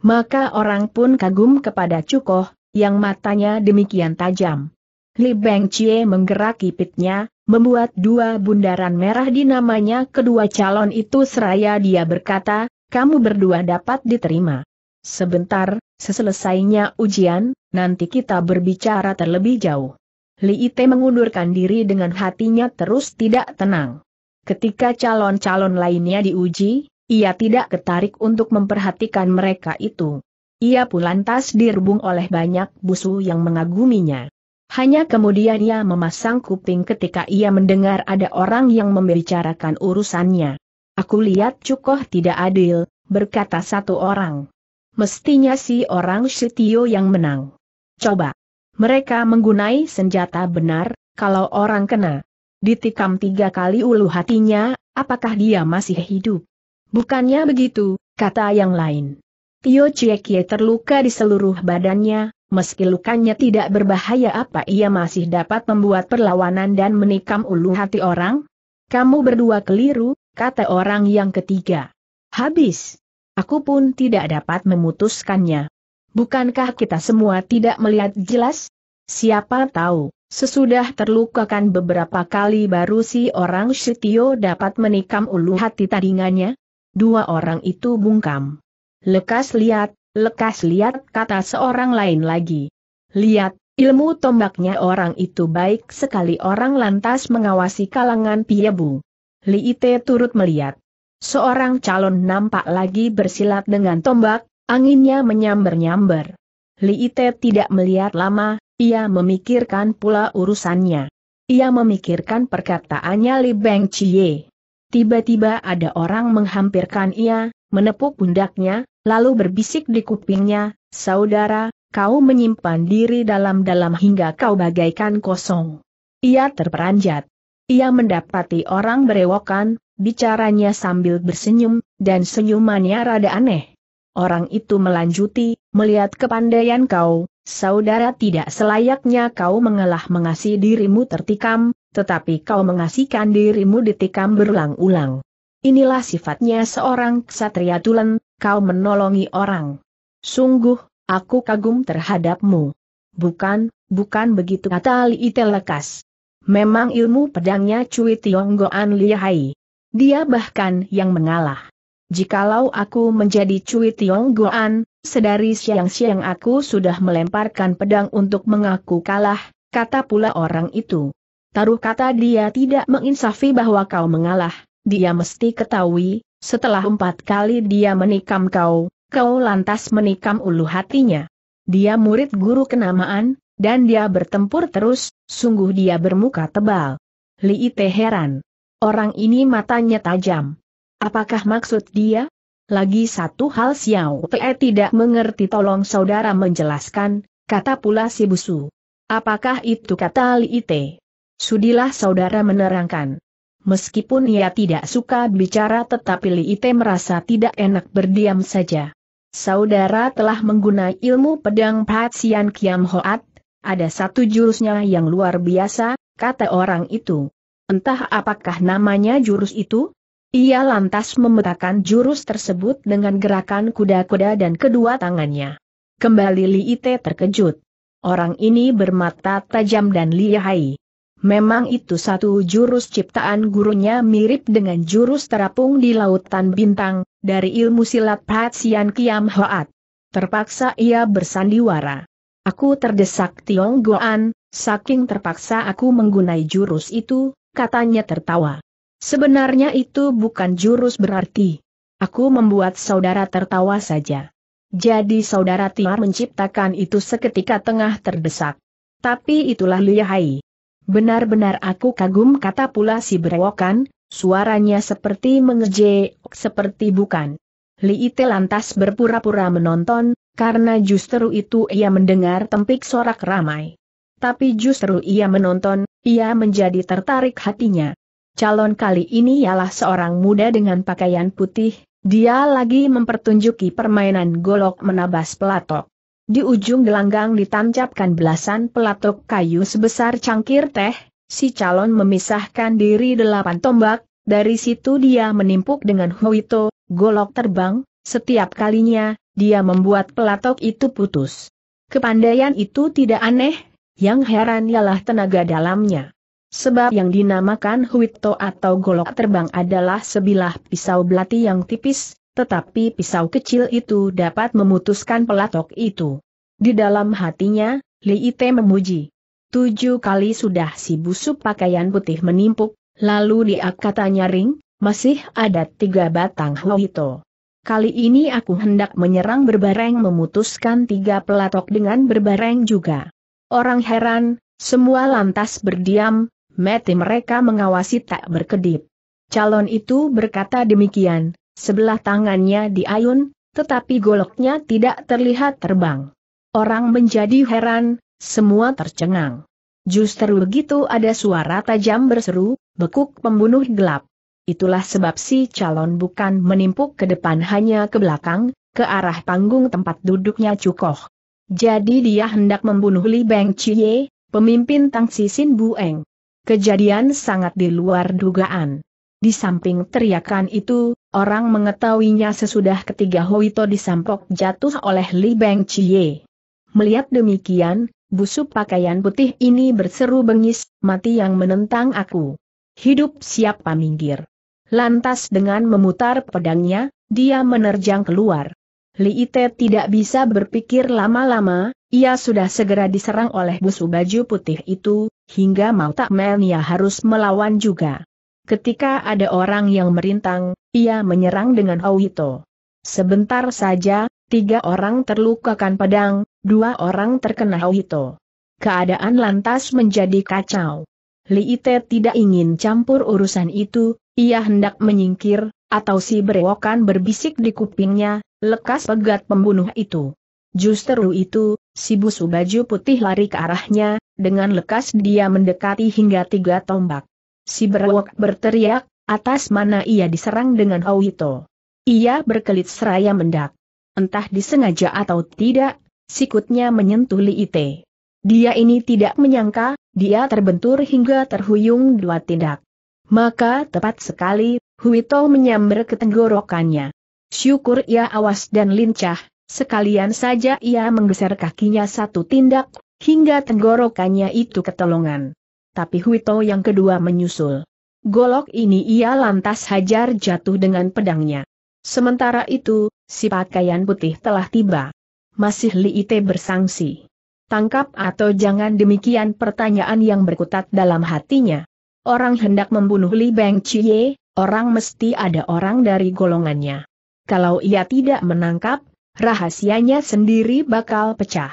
A: Maka orang pun kagum kepada Cukoh, yang matanya demikian tajam. Li Beng Chie menggerak kipitnya, membuat dua bundaran merah di namanya kedua calon itu seraya dia berkata, kamu berdua dapat diterima. Sebentar, seselesainya ujian, nanti kita berbicara terlebih jauh. Li Ite mengundurkan diri dengan hatinya terus tidak tenang. Ketika calon-calon lainnya diuji, ia tidak ketarik untuk memperhatikan mereka itu. Ia pun lantas dirbung oleh banyak busu yang mengaguminya. Hanya kemudian ia memasang kuping ketika ia mendengar ada orang yang membicarakan urusannya. Aku lihat Cukoh tidak adil, berkata satu orang. Mestinya si orang Sitio yang menang. Coba. Mereka menggunai senjata benar, kalau orang kena. Ditikam tiga kali ulu hatinya, apakah dia masih hidup? Bukannya begitu, kata yang lain. Tio Chiekie terluka di seluruh badannya, meski lukanya tidak berbahaya apa ia masih dapat membuat perlawanan dan menikam ulu hati orang? Kamu berdua keliru, kata orang yang ketiga. Habis. Aku pun tidak dapat memutuskannya. Bukankah kita semua tidak melihat jelas? Siapa tahu, sesudah terlukakan beberapa kali baru si orang Sitio dapat menikam ulu hati tadinya. Dua orang itu bungkam. Lekas lihat, lekas lihat kata seorang lain lagi. Lihat, ilmu tombaknya orang itu baik sekali orang lantas mengawasi kalangan Piebu. Liite turut melihat. Seorang calon nampak lagi bersilat dengan tombak, Anginnya menyambar-nyambar. Li Ite tidak melihat lama, ia memikirkan pula urusannya. Ia memikirkan perkataannya Li Beng Chie. Tiba-tiba ada orang menghampirkan ia, menepuk pundaknya, lalu berbisik di kupingnya, Saudara, kau menyimpan diri dalam-dalam hingga kau bagaikan kosong. Ia terperanjat. Ia mendapati orang berewokan, bicaranya sambil bersenyum, dan senyumannya rada aneh. Orang itu melanjuti, melihat kepandaian kau, saudara tidak selayaknya kau mengalah mengasihi dirimu tertikam, tetapi kau mengasihkan dirimu ditikam berulang-ulang. Inilah sifatnya seorang ksatria tulen, kau menolongi orang. Sungguh, aku kagum terhadapmu. Bukan, bukan begitu kata Li Lekas. Memang ilmu pedangnya Cui Tionggoan lihai. Dia bahkan yang mengalah. Jikalau aku menjadi Cui Tiong Goan, sedari siang-siang aku sudah melemparkan pedang untuk mengaku kalah, kata pula orang itu. Taruh kata dia tidak menginsafi bahwa kau mengalah, dia mesti ketahui, setelah empat kali dia menikam kau, kau lantas menikam ulu hatinya. Dia murid guru kenamaan, dan dia bertempur terus, sungguh dia bermuka tebal. Li Ite heran. Orang ini matanya tajam. Apakah maksud dia? Lagi satu hal Xiao Pei tidak mengerti tolong saudara menjelaskan, kata pula si busu. Apakah itu kata Li Ite? Sudilah saudara menerangkan. Meskipun ia tidak suka bicara tetapi Li Ite merasa tidak enak berdiam saja. Saudara telah menggunakan ilmu pedang Patsian Kiam Hoat, ada satu jurusnya yang luar biasa, kata orang itu. Entah apakah namanya jurus itu, ia lantas memetakan jurus tersebut dengan gerakan kuda-kuda dan kedua tangannya. Kembali Li Ite terkejut. Orang ini bermata tajam dan lihai. Memang itu satu jurus ciptaan gurunya mirip dengan jurus terapung di Lautan Bintang, dari ilmu silat Patsian Kiam Hoat. Terpaksa ia bersandiwara. Aku terdesak Tiong Goan, saking terpaksa aku menggunai jurus itu, katanya tertawa. Sebenarnya itu bukan jurus berarti. Aku membuat saudara tertawa saja. Jadi saudara Tiar menciptakan itu seketika tengah terdesak. Tapi itulah lihai. Benar-benar aku kagum kata pula si berewokan, suaranya seperti mengejek, seperti bukan. Li Ite lantas berpura-pura menonton, karena justru itu ia mendengar tempik sorak ramai. Tapi justru ia menonton, ia menjadi tertarik hatinya calon kali ini ialah seorang muda dengan pakaian putih, dia lagi mempertunjuki permainan golok menabas pelatok. Di ujung gelanggang ditancapkan belasan pelatok kayu sebesar cangkir teh, si calon memisahkan diri delapan tombak, dari situ dia menimpuk dengan hoito, golok terbang, setiap kalinya, dia membuat pelatok itu putus. Kepandaian itu tidak aneh, yang heran ialah tenaga dalamnya. Sebab yang dinamakan huito atau golok terbang adalah sebilah pisau belati yang tipis, tetapi pisau kecil itu dapat memutuskan pelatok itu. Di dalam hatinya, Li Ite memuji. Tujuh kali sudah si busuk pakaian putih menimpuk, lalu dia katanya ring, masih ada tiga batang huito. Kali ini aku hendak menyerang berbareng memutuskan tiga pelatok dengan berbareng juga. Orang heran, semua lantas berdiam, mati mereka mengawasi tak berkedip. Calon itu berkata demikian, sebelah tangannya diayun, tetapi goloknya tidak terlihat terbang. Orang menjadi heran, semua tercengang. Justru begitu ada suara tajam berseru, bekuk pembunuh gelap. Itulah sebab si calon bukan menimpuk ke depan hanya ke belakang, ke arah panggung tempat duduknya Cukoh. Jadi dia hendak membunuh Li Beng Chie, pemimpin Tang Sisin Bueng. Kejadian sangat di luar dugaan. Di samping teriakan itu, orang mengetahuinya sesudah ketiga Hoito disampok jatuh oleh Li Beng Chie. Melihat demikian, busuk pakaian putih ini berseru bengis, mati yang menentang aku. Hidup siapa minggir. Lantas dengan memutar pedangnya, dia menerjang keluar. Li Ite tidak bisa berpikir lama-lama, ia sudah segera diserang oleh busu baju putih itu, hingga mau tak ia harus melawan juga. Ketika ada orang yang merintang, ia menyerang dengan auito. Sebentar saja, tiga orang terlukakan pedang, dua orang terkena auito. Keadaan lantas menjadi kacau. Li Ite tidak ingin campur urusan itu, ia hendak menyingkir, atau si berewokan berbisik di kupingnya, lekas pegat pembunuh itu. Justeru itu, si busu baju putih lari ke arahnya, dengan lekas dia mendekati hingga tiga tombak. Si berwok berteriak, atas mana ia diserang dengan Awito. Ia berkelit seraya mendak. Entah disengaja atau tidak, sikutnya menyentuh ite. Dia ini tidak menyangka, dia terbentur hingga terhuyung dua tindak. Maka tepat sekali, Huito menyamber ke tenggorokannya. Syukur ia ya, awas dan lincah, Sekalian saja ia menggeser kakinya satu tindak, hingga tenggorokannya itu ketolongan. Tapi Huito yang kedua menyusul. Golok ini ia lantas hajar jatuh dengan pedangnya. Sementara itu, si pakaian putih telah tiba. Masih Liite bersangsi. Tangkap atau jangan demikian pertanyaan yang berkutat dalam hatinya. Orang hendak membunuh Li Beng Chie, orang mesti ada orang dari golongannya. Kalau ia tidak menangkap, rahasianya sendiri bakal pecah.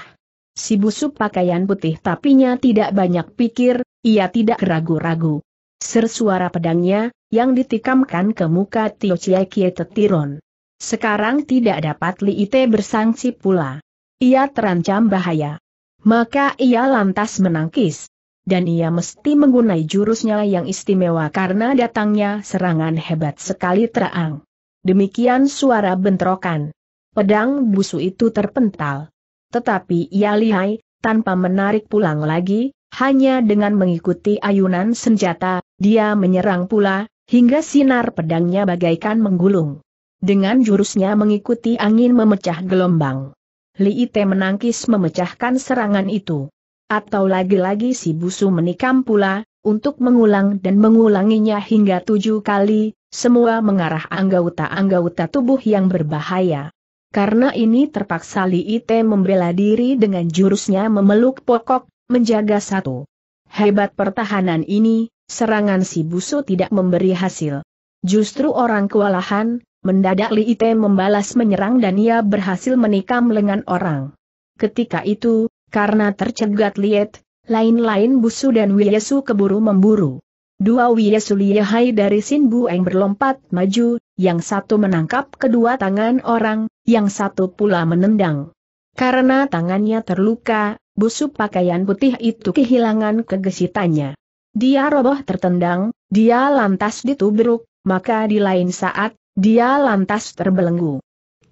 A: Si busuk pakaian putih tapinya tidak banyak pikir, ia tidak ragu-ragu. Sersuara pedangnya, yang ditikamkan ke muka Tio Chie Tetiron. Sekarang tidak dapat Li Ite bersangsi pula. Ia terancam bahaya. Maka ia lantas menangkis. Dan ia mesti menggunai jurusnya yang istimewa karena datangnya serangan hebat sekali terang. Demikian suara bentrokan pedang busu itu terpental. Tetapi ia lihai, tanpa menarik pulang lagi, hanya dengan mengikuti ayunan senjata, dia menyerang pula, hingga sinar pedangnya bagaikan menggulung. Dengan jurusnya mengikuti angin memecah gelombang. Li Ite menangkis memecahkan serangan itu. Atau lagi-lagi si busu menikam pula, untuk mengulang dan mengulanginya hingga tujuh kali, semua mengarah anggota-anggota tubuh yang berbahaya. Karena ini terpaksa Li Ite membela diri dengan jurusnya memeluk pokok, menjaga satu. Hebat pertahanan ini, serangan si busu tidak memberi hasil. Justru orang kewalahan, mendadak Li Ite membalas menyerang dan ia berhasil menikam lengan orang. Ketika itu, karena tercegat Liet, lain-lain busu dan Wiyesu keburu memburu. Dua Wiyesu Liyahai dari Sin Bueng berlompat maju, yang satu menangkap kedua tangan orang, yang satu pula menendang. Karena tangannya terluka, busuk pakaian putih itu kehilangan kegesitannya. Dia roboh tertendang, dia lantas ditubruk, maka di lain saat, dia lantas terbelenggu.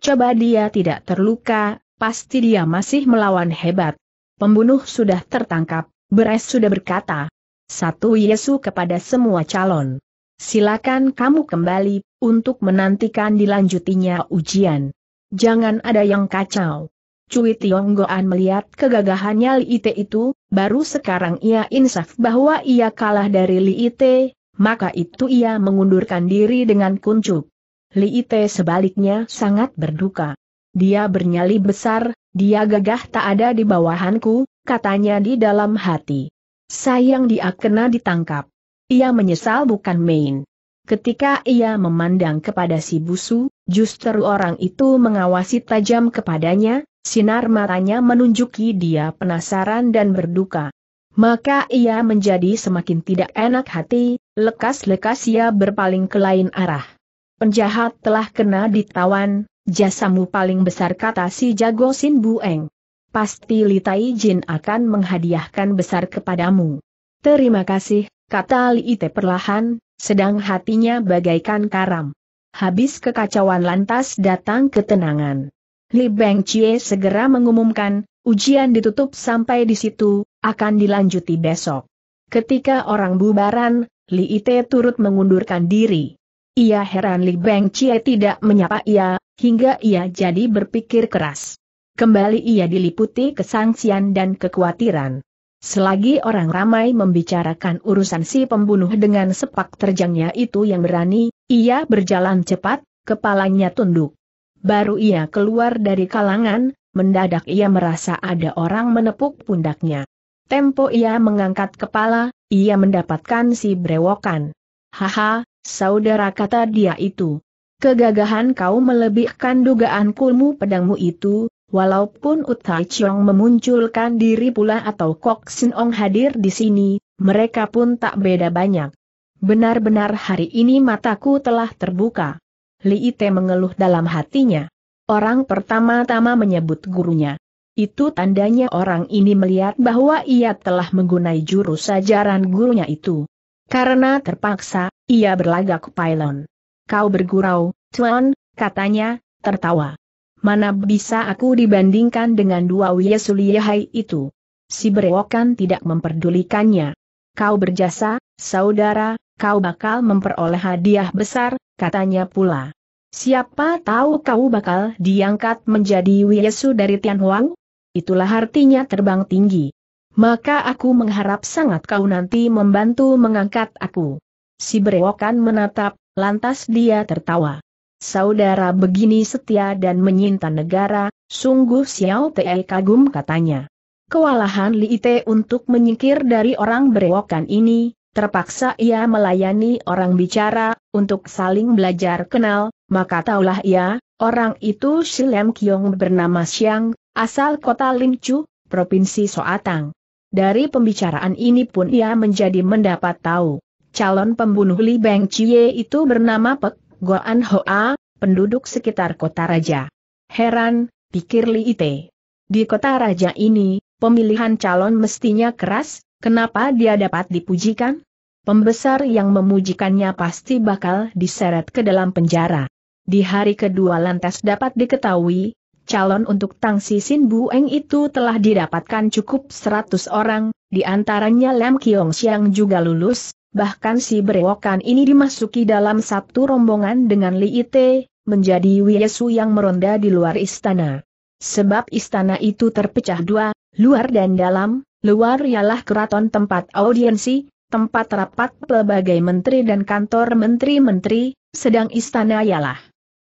A: Coba dia tidak terluka, pasti dia masih melawan hebat. Pembunuh sudah tertangkap, Beres sudah berkata. Satu Yesu kepada semua calon. Silakan kamu kembali, untuk menantikan dilanjutinya ujian. Jangan ada yang kacau. Cui Goan melihat kegagahannya Li Ite itu, baru sekarang ia insaf bahwa ia kalah dari Li Ite, maka itu ia mengundurkan diri dengan kuncup. Li Ite sebaliknya sangat berduka. Dia bernyali besar, dia gagah tak ada di bawahanku, katanya di dalam hati. Sayang dia kena ditangkap. Ia menyesal bukan main. Ketika ia memandang kepada si busu, justru orang itu mengawasi tajam kepadanya, sinar matanya menunjuki dia penasaran dan berduka. Maka ia menjadi semakin tidak enak hati, lekas-lekas ia berpaling ke lain arah. Penjahat telah kena ditawan, jasamu paling besar kata si jago Sin Bueng. Pasti Litai Jin akan menghadiahkan besar kepadamu. Terima kasih, kata Li Ite perlahan, sedang hatinya bagaikan karam. Habis kekacauan lantas datang ketenangan. Li Beng Chie segera mengumumkan, ujian ditutup sampai di situ, akan dilanjuti besok. Ketika orang bubaran, Li Ite turut mengundurkan diri. Ia heran Li Beng Chie tidak menyapa ia, hingga ia jadi berpikir keras. Kembali ia diliputi kesangsian dan kekhawatiran. Selagi orang ramai membicarakan urusan si pembunuh dengan sepak terjangnya itu yang berani, ia berjalan cepat, kepalanya tunduk. Baru ia keluar dari kalangan, mendadak ia merasa ada orang menepuk pundaknya. Tempo ia mengangkat kepala, ia mendapatkan si brewokan. Haha, saudara kata dia itu. Kegagahan kau melebihkan dugaan kulmu pedangmu itu, Walaupun Utai Chong memunculkan diri pula atau Kok Sin Ong hadir di sini, mereka pun tak beda banyak. Benar-benar hari ini mataku telah terbuka. Li Ite mengeluh dalam hatinya. Orang pertama-tama menyebut gurunya. Itu tandanya orang ini melihat bahwa ia telah menggunai jurus ajaran gurunya itu. Karena terpaksa, ia berlagak pailon. Kau bergurau, Tuan, katanya, tertawa mana bisa aku dibandingkan dengan dua Wiesulihai itu. Si berewokan tidak memperdulikannya. Kau berjasa, saudara, kau bakal memperoleh hadiah besar, katanya pula. Siapa tahu kau bakal diangkat menjadi Wiesu dari Tianhuang? Itulah artinya terbang tinggi. Maka aku mengharap sangat kau nanti membantu mengangkat aku. Si berewokan menatap, lantas dia tertawa. Saudara begini setia dan menyinta negara, sungguh Xiao Te kagum katanya. Kewalahan Li Te untuk menyingkir dari orang berewokan ini, terpaksa ia melayani orang bicara, untuk saling belajar kenal, maka taulah ia, orang itu Lem Kiong bernama Xiang, asal kota Limcu, Provinsi Soatang. Dari pembicaraan ini pun ia menjadi mendapat tahu, calon pembunuh Li Beng Chie itu bernama Pek Goan Hoa, penduduk sekitar kota raja. Heran, pikir Li Ite. Di kota raja ini, pemilihan calon mestinya keras, kenapa dia dapat dipujikan? Pembesar yang memujikannya pasti bakal diseret ke dalam penjara. Di hari kedua lantas dapat diketahui, calon untuk Tangsi Sin Bueng itu telah didapatkan cukup 100 orang, di antaranya Lam Kiong Siang juga lulus, bahkan si berewokan ini dimasuki dalam satu rombongan dengan Li Ite, menjadi Wiesu yang meronda di luar istana. Sebab istana itu terpecah dua, luar dan dalam, luar ialah keraton tempat audiensi, tempat rapat pelbagai menteri dan kantor menteri-menteri, sedang istana ialah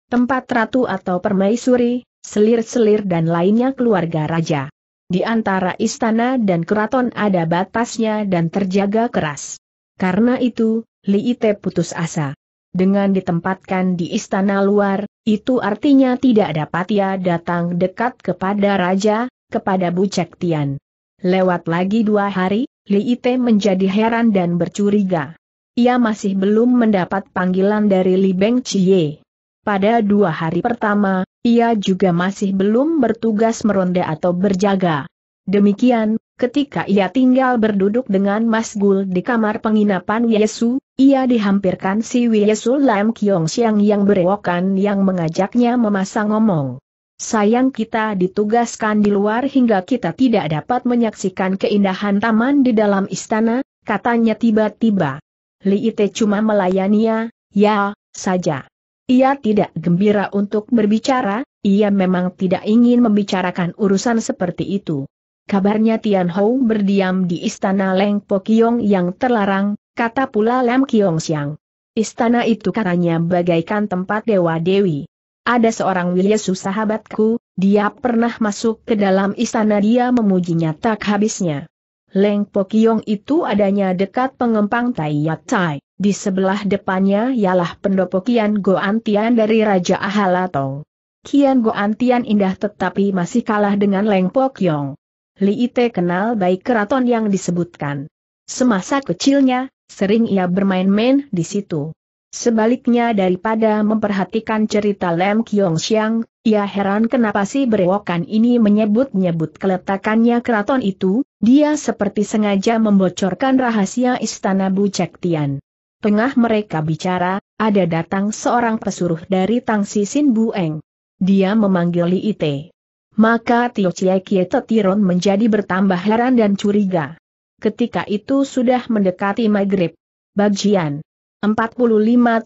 A: tempat ratu atau permaisuri, selir-selir dan lainnya keluarga raja. Di antara istana dan keraton ada batasnya dan terjaga keras. Karena itu, Li Ite putus asa. Dengan ditempatkan di istana luar, itu artinya tidak dapat ia datang dekat kepada raja, kepada Bu Cek Tian. Lewat lagi dua hari, Li Ite menjadi heran dan bercuriga. Ia masih belum mendapat panggilan dari Li Beng Chie. Pada dua hari pertama, ia juga masih belum bertugas meronda atau berjaga. Demikian, Ketika ia tinggal berduduk dengan Mas Gul di kamar penginapan Yesu, ia dihampirkan si Yesu Lam Kiong Siang yang berewokan yang mengajaknya memasang ngomong. Sayang kita ditugaskan di luar hingga kita tidak dapat menyaksikan keindahan taman di dalam istana, katanya tiba-tiba. Li Ite cuma ya, ya, saja. Ia tidak gembira untuk berbicara, ia memang tidak ingin membicarakan urusan seperti itu. Kabarnya Tian Hou berdiam di istana Leng Pokiong yang terlarang, kata pula Lam Kiong Siang. Istana itu katanya bagaikan tempat Dewa Dewi. Ada seorang Wiliesu sahabatku, dia pernah masuk ke dalam istana dia memujinya tak habisnya. Leng Pokiong itu adanya dekat pengempang Tai Yat Tai, di sebelah depannya ialah pendopo Kian Goantian Antian dari Raja Ahalatong. Kian Goantian Antian indah tetapi masih kalah dengan Leng Pokiong. Li Ite kenal baik keraton yang disebutkan. Semasa kecilnya, sering ia bermain-main di situ. Sebaliknya daripada memperhatikan cerita Lem Kiong Xiang, ia heran kenapa si berewokan ini menyebut-nyebut keletakannya keraton itu, dia seperti sengaja membocorkan rahasia istana Bu Cek Tian. Tengah mereka bicara, ada datang seorang pesuruh dari Tang Tangsi Sin Eng. Dia memanggil Li Ite. Maka Tio Chie Kie Tetiron menjadi bertambah heran dan curiga. Ketika itu sudah mendekati maghrib. Bagian 45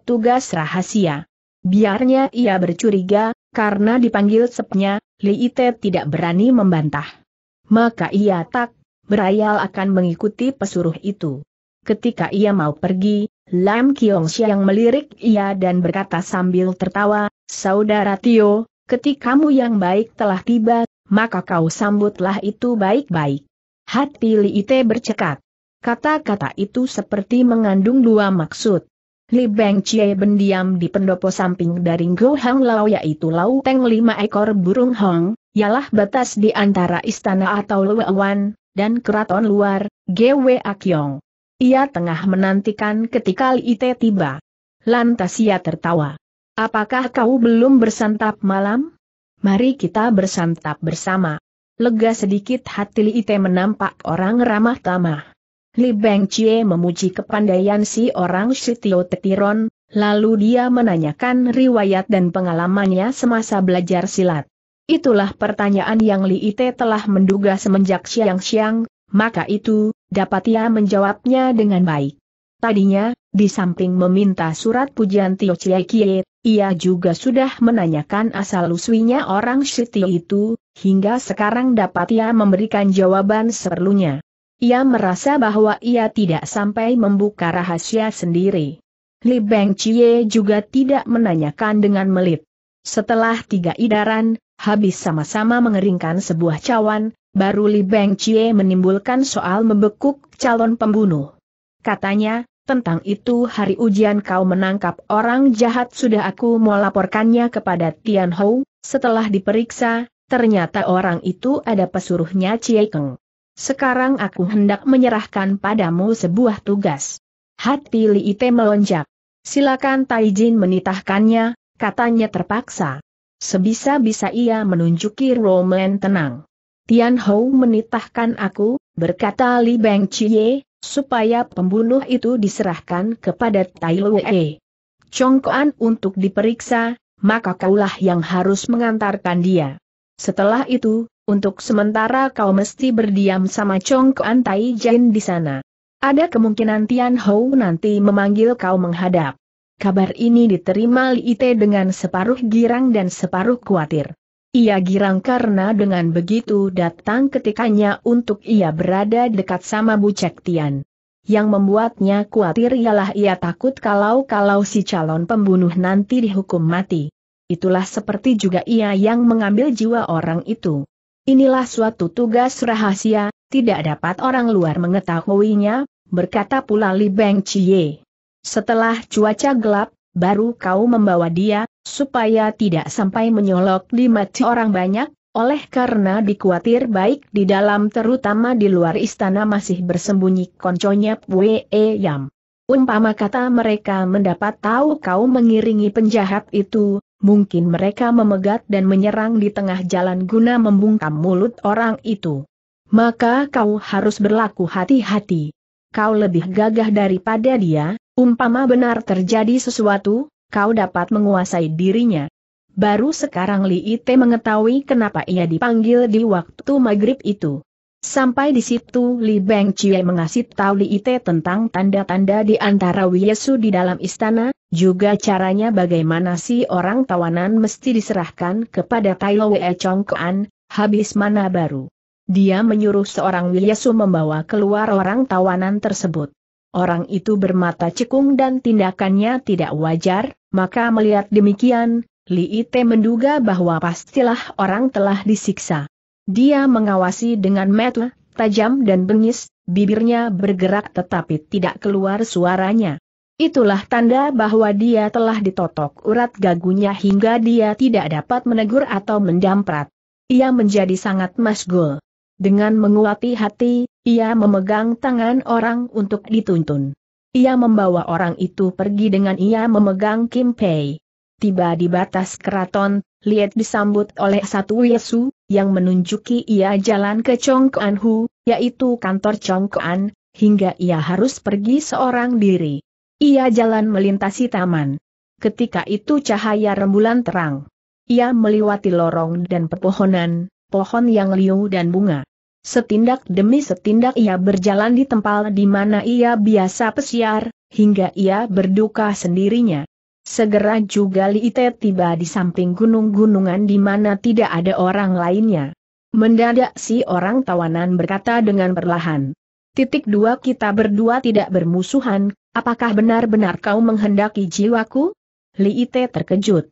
A: Tugas Rahasia Biarnya ia bercuriga, karena dipanggil sepnya, Ite tidak berani membantah. Maka ia tak berayal akan mengikuti pesuruh itu. Ketika ia mau pergi, Lam Kiong Siang melirik ia dan berkata sambil tertawa, Saudara Tio, Ketika kamu yang baik telah tiba, maka kau sambutlah itu baik-baik. Hati Li Ite bercekat. Kata-kata itu seperti mengandung dua maksud. Li Beng Chie bendiam di pendopo samping dari Go Hang Lao yaitu Lau Teng lima ekor burung hong, ialah batas di antara istana atau Luawan, dan keraton luar, Gwe Akyong. Ia tengah menantikan ketika Li Ite tiba. Lantas ia tertawa. Apakah kau belum bersantap malam? Mari kita bersantap bersama. Lega sedikit hati Li Ite menampak orang ramah tamah. Li Beng Cie memuji kepandaian si orang Sitio Tetiron, lalu dia menanyakan riwayat dan pengalamannya semasa belajar silat. Itulah pertanyaan yang Li Ite telah menduga semenjak siang-siang, maka itu, dapat ia menjawabnya dengan baik. Tadinya, di samping meminta surat pujian Tio Chie Kie, ia juga sudah menanyakan asal-usulnya orang Shitio itu, hingga sekarang dapat ia memberikan jawaban seperlunya. Ia merasa bahwa ia tidak sampai membuka rahasia sendiri. Li Beng Chie juga tidak menanyakan dengan melit. Setelah tiga idaran, habis sama-sama mengeringkan sebuah cawan, baru Li Beng Chie menimbulkan soal membekuk calon pembunuh katanya, tentang itu hari ujian kau menangkap orang jahat sudah aku melaporkannya kepada Tian Hou, setelah diperiksa, ternyata orang itu ada pesuruhnya Cie Keng. Sekarang aku hendak menyerahkan padamu sebuah tugas. Hati Li Ite melonjak. Silakan Taijin menitahkannya, katanya terpaksa. Sebisa-bisa ia menunjuki Roman tenang. Tian Hou menitahkan aku, berkata Li Beng Chie, supaya pembunuh itu diserahkan kepada Tai Lue. Congkoan untuk diperiksa, maka kaulah yang harus mengantarkan dia. Setelah itu, untuk sementara kau mesti berdiam sama Congkoan Tai Jin di sana. Ada kemungkinan Tian Hou nanti memanggil kau menghadap. Kabar ini diterima Li Ite dengan separuh girang dan separuh khawatir. Ia girang karena dengan begitu datang ketikanya untuk ia berada dekat sama Bu Cek Yang membuatnya khawatir ialah ia takut kalau-kalau si calon pembunuh nanti dihukum mati. Itulah seperti juga ia yang mengambil jiwa orang itu. Inilah suatu tugas rahasia, tidak dapat orang luar mengetahuinya, berkata pula Li Beng Chie. Setelah cuaca gelap, baru kau membawa dia, supaya tidak sampai menyolok di mati orang banyak, oleh karena dikhawatir baik di dalam terutama di luar istana masih bersembunyi konconya Pwe e Yam. Umpama kata mereka mendapat tahu kau mengiringi penjahat itu, mungkin mereka memegat dan menyerang di tengah jalan guna membungkam mulut orang itu. Maka kau harus berlaku hati-hati. Kau lebih gagah daripada dia, Umpama benar terjadi sesuatu, kau dapat menguasai dirinya. Baru sekarang Li Ite mengetahui kenapa ia dipanggil di waktu maghrib itu. Sampai di situ Li Beng Chie mengasih tahu Li Ite tentang tanda-tanda di antara Wiesu di dalam istana, juga caranya bagaimana si orang tawanan mesti diserahkan kepada Tai Chong Kuan, habis mana baru. Dia menyuruh seorang Wiesu membawa keluar orang tawanan tersebut. Orang itu bermata cekung dan tindakannya tidak wajar, maka melihat demikian, Li Ite menduga bahwa pastilah orang telah disiksa. Dia mengawasi dengan mata tajam dan bengis, bibirnya bergerak tetapi tidak keluar suaranya. Itulah tanda bahwa dia telah ditotok urat gagunya hingga dia tidak dapat menegur atau mendamprat. Ia menjadi sangat masgul. Dengan menguati hati, ia memegang tangan orang untuk dituntun. Ia membawa orang itu pergi dengan ia memegang Kim Pei. Tiba di batas keraton, Liet disambut oleh satu Yesu, yang menunjuki ia jalan ke Kuan Hu, yaitu kantor Kuan, hingga ia harus pergi seorang diri. Ia jalan melintasi taman. Ketika itu cahaya rembulan terang. Ia meliwati lorong dan pepohonan, pohon yang liu dan bunga. Setindak demi setindak ia berjalan di tempat di mana ia biasa pesiar, hingga ia berduka sendirinya. Segera juga Li Liite tiba di samping gunung-gunungan di mana tidak ada orang lainnya. Mendadak si orang tawanan berkata dengan perlahan. Titik dua kita berdua tidak bermusuhan, apakah benar-benar kau menghendaki jiwaku? Li Liite terkejut.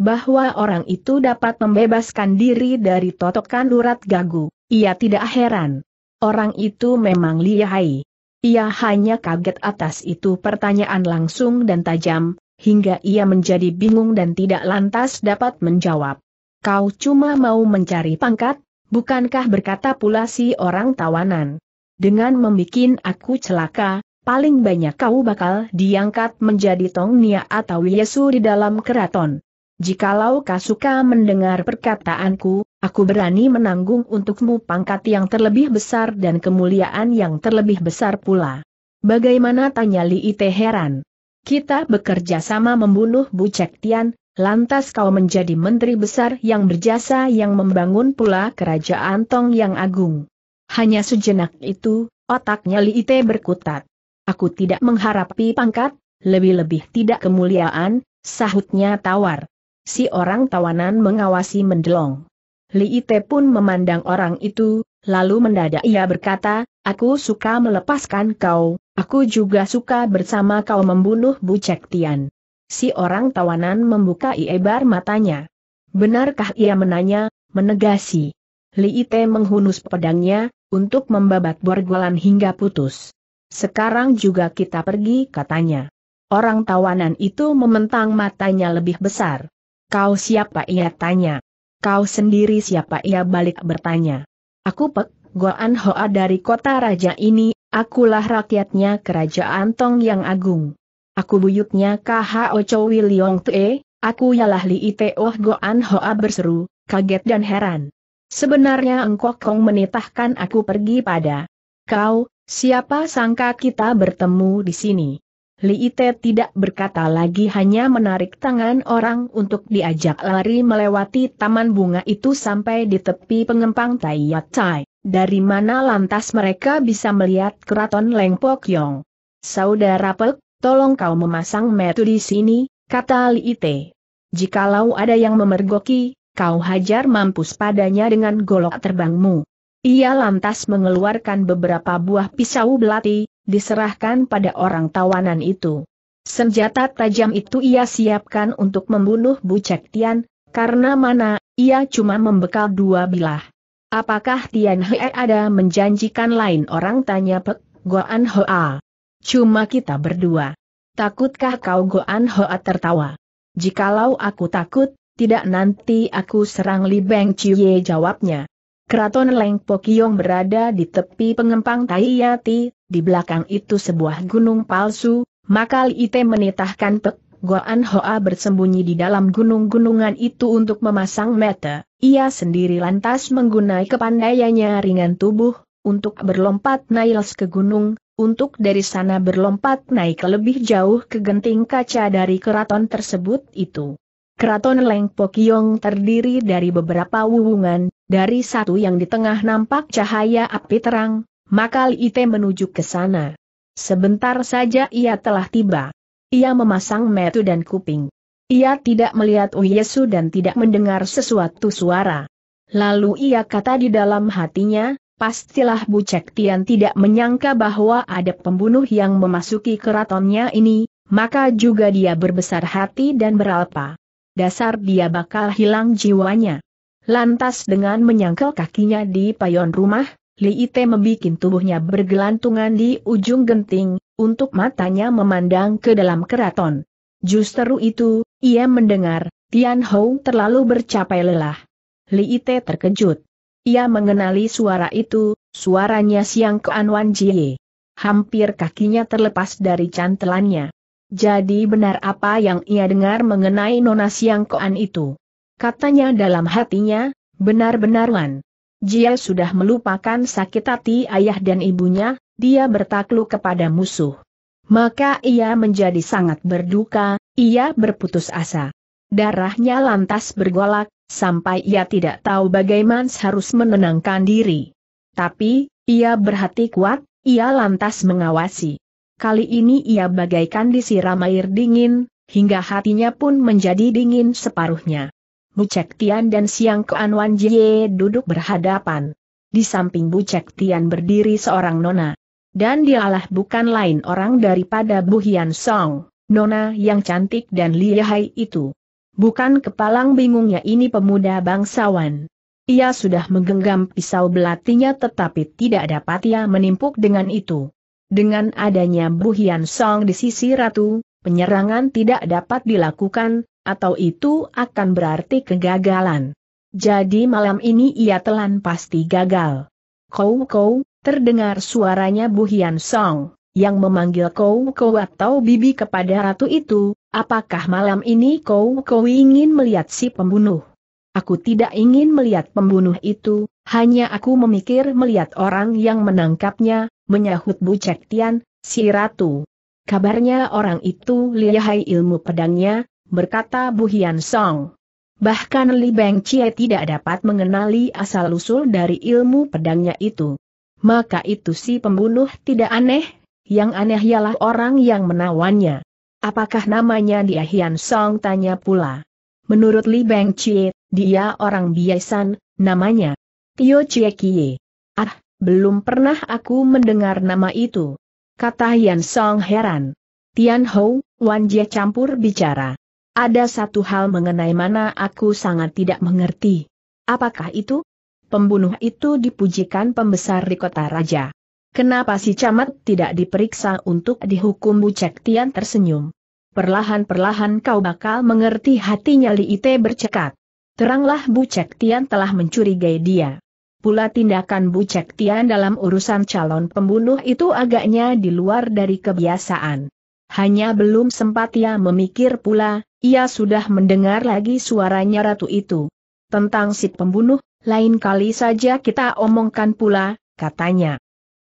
A: Bahwa orang itu dapat membebaskan diri dari totokan urat gagu. Ia tidak heran. Orang itu memang lihai. Ia hanya kaget atas itu pertanyaan langsung dan tajam, hingga ia menjadi bingung dan tidak lantas dapat menjawab. Kau cuma mau mencari pangkat, bukankah berkata pula si orang tawanan. Dengan membuat aku celaka, paling banyak kau bakal diangkat menjadi Tong Nia atau yesu di dalam keraton. Jikalau kau suka mendengar perkataanku, Aku berani menanggung untukmu pangkat yang terlebih besar dan kemuliaan yang terlebih besar pula. Bagaimana tanya Li Ite heran. Kita bekerja sama membunuh Bu Cek Tian, lantas kau menjadi menteri besar yang berjasa yang membangun pula kerajaan Tong yang agung. Hanya sejenak itu, otaknya Li Ite berkutat. Aku tidak mengharapi pangkat, lebih-lebih tidak kemuliaan, sahutnya tawar. Si orang tawanan mengawasi mendelong. Li Ite pun memandang orang itu, lalu mendadak ia berkata, aku suka melepaskan kau, aku juga suka bersama kau membunuh Bu Cek Tian. Si orang tawanan membuka iebar matanya. Benarkah ia menanya, menegasi? Li Ite menghunus pedangnya, untuk membabat borgolan hingga putus. Sekarang juga kita pergi katanya. Orang tawanan itu mementang matanya lebih besar. Kau siapa ia tanya. Kau sendiri siapa ia balik bertanya. Aku Pek, Goan Hoa dari kota raja ini, akulah rakyatnya kerajaan Tong yang agung. Aku buyutnya KHO Chowi Liong Tue, aku ialah Li Oh Goan Hoa berseru, kaget dan heran. Sebenarnya engkau kong menitahkan aku pergi pada. Kau, siapa sangka kita bertemu di sini? Li Ite tidak berkata lagi hanya menarik tangan orang untuk diajak lari melewati taman bunga itu sampai di tepi pengempang Tai ya dari mana lantas mereka bisa melihat keraton Leng Yong. Saudara Pek, tolong kau memasang metu di sini, kata Li Ite. Jikalau ada yang memergoki, kau hajar mampus padanya dengan golok terbangmu. Ia lantas mengeluarkan beberapa buah pisau belati, diserahkan pada orang tawanan itu. Senjata tajam itu ia siapkan untuk membunuh Bu Cek Tian, karena mana, ia cuma membekal dua bilah. Apakah Tian He ada menjanjikan lain orang tanya Pek, Goan Hoa. Cuma kita berdua. Takutkah kau Goan Hoa tertawa? Jikalau aku takut, tidak nanti aku serang Li Beng Ye jawabnya. Keraton Leng Pokiong berada di tepi pengempang Taiyati, di belakang itu sebuah gunung palsu, maka Ite menitahkan Pek Goan Hoa bersembunyi di dalam gunung-gunungan itu untuk memasang mata. Ia sendiri lantas menggunai kepandaiannya ringan tubuh, untuk berlompat naik ke gunung, untuk dari sana berlompat naik lebih jauh ke genting kaca dari keraton tersebut itu. Keraton Leng Pokiong terdiri dari beberapa wuwungan, dari satu yang di tengah nampak cahaya api terang, maka Lite menuju ke sana. Sebentar saja ia telah tiba. Ia memasang metu dan kuping. Ia tidak melihat Uyesu dan tidak mendengar sesuatu suara. Lalu ia kata di dalam hatinya, pastilah Bucek Tian tidak menyangka bahwa ada pembunuh yang memasuki keratonnya ini, maka juga dia berbesar hati dan beralpa. Dasar dia bakal hilang jiwanya. Lantas dengan menyangkal kakinya di payon rumah, Li Ite membuat tubuhnya bergelantungan di ujung genting, untuk matanya memandang ke dalam keraton. Justru itu, ia mendengar, Tian Hong terlalu bercapai lelah. Li Ite terkejut. Ia mengenali suara itu, suaranya siang ke Anwan Jie. Hampir kakinya terlepas dari cantelannya. Jadi benar apa yang ia dengar mengenai Nona Siang Koan itu. Katanya dalam hatinya, benar-benar Wan. Jia sudah melupakan sakit hati ayah dan ibunya, dia bertakluk kepada musuh. Maka ia menjadi sangat berduka, ia berputus asa. Darahnya lantas bergolak, sampai ia tidak tahu bagaimana harus menenangkan diri. Tapi, ia berhati kuat, ia lantas mengawasi. Kali ini ia bagaikan disiram air dingin, hingga hatinya pun menjadi dingin separuhnya. Bu Cek Tian dan Siang Kuan Wan Jie duduk berhadapan. Di samping Bu Cek Tian berdiri seorang nona. Dan dialah bukan lain orang daripada Bu Hian Song, nona yang cantik dan lihai itu. Bukan kepalang bingungnya ini pemuda bangsawan. Ia sudah menggenggam pisau belatinya tetapi tidak dapat ia menimpuk dengan itu. Dengan adanya Bu Hian Song di sisi ratu, penyerangan tidak dapat dilakukan, atau itu akan berarti kegagalan. Jadi malam ini ia telan pasti gagal. Kou Kou, terdengar suaranya Bu Hian Song, yang memanggil Kou Kou atau Bibi kepada ratu itu, apakah malam ini Kou Kou ingin melihat si pembunuh? Aku tidak ingin melihat pembunuh itu, hanya aku memikir melihat orang yang menangkapnya, menyahut Bu Cek Tian, si ratu. Kabarnya orang itu lihai ilmu pedangnya, berkata Bu Hian Song. Bahkan Li Beng Chie tidak dapat mengenali asal-usul dari ilmu pedangnya itu. Maka itu si pembunuh tidak aneh, yang aneh ialah orang yang menawannya. Apakah namanya dia Hian Song tanya pula. Menurut Li Beng Chie, dia orang biasan, namanya Tio Chie Kie. Ah, belum pernah aku mendengar nama itu. Kata Hian Song heran. Tian Hou, Wan Jie campur bicara. Ada satu hal mengenai mana aku sangat tidak mengerti. Apakah itu? Pembunuh itu dipujikan pembesar di kota raja. Kenapa si camat tidak diperiksa untuk dihukum Bucek Tian tersenyum? Perlahan-perlahan kau bakal mengerti hatinya Li Ite bercekat. Teranglah Bucek Tian telah mencurigai dia. Pula tindakan Bucek Tian dalam urusan calon pembunuh itu agaknya di luar dari kebiasaan hanya belum sempat ia memikir pula, ia sudah mendengar lagi suaranya ratu itu. Tentang si pembunuh, lain kali saja kita omongkan pula, katanya.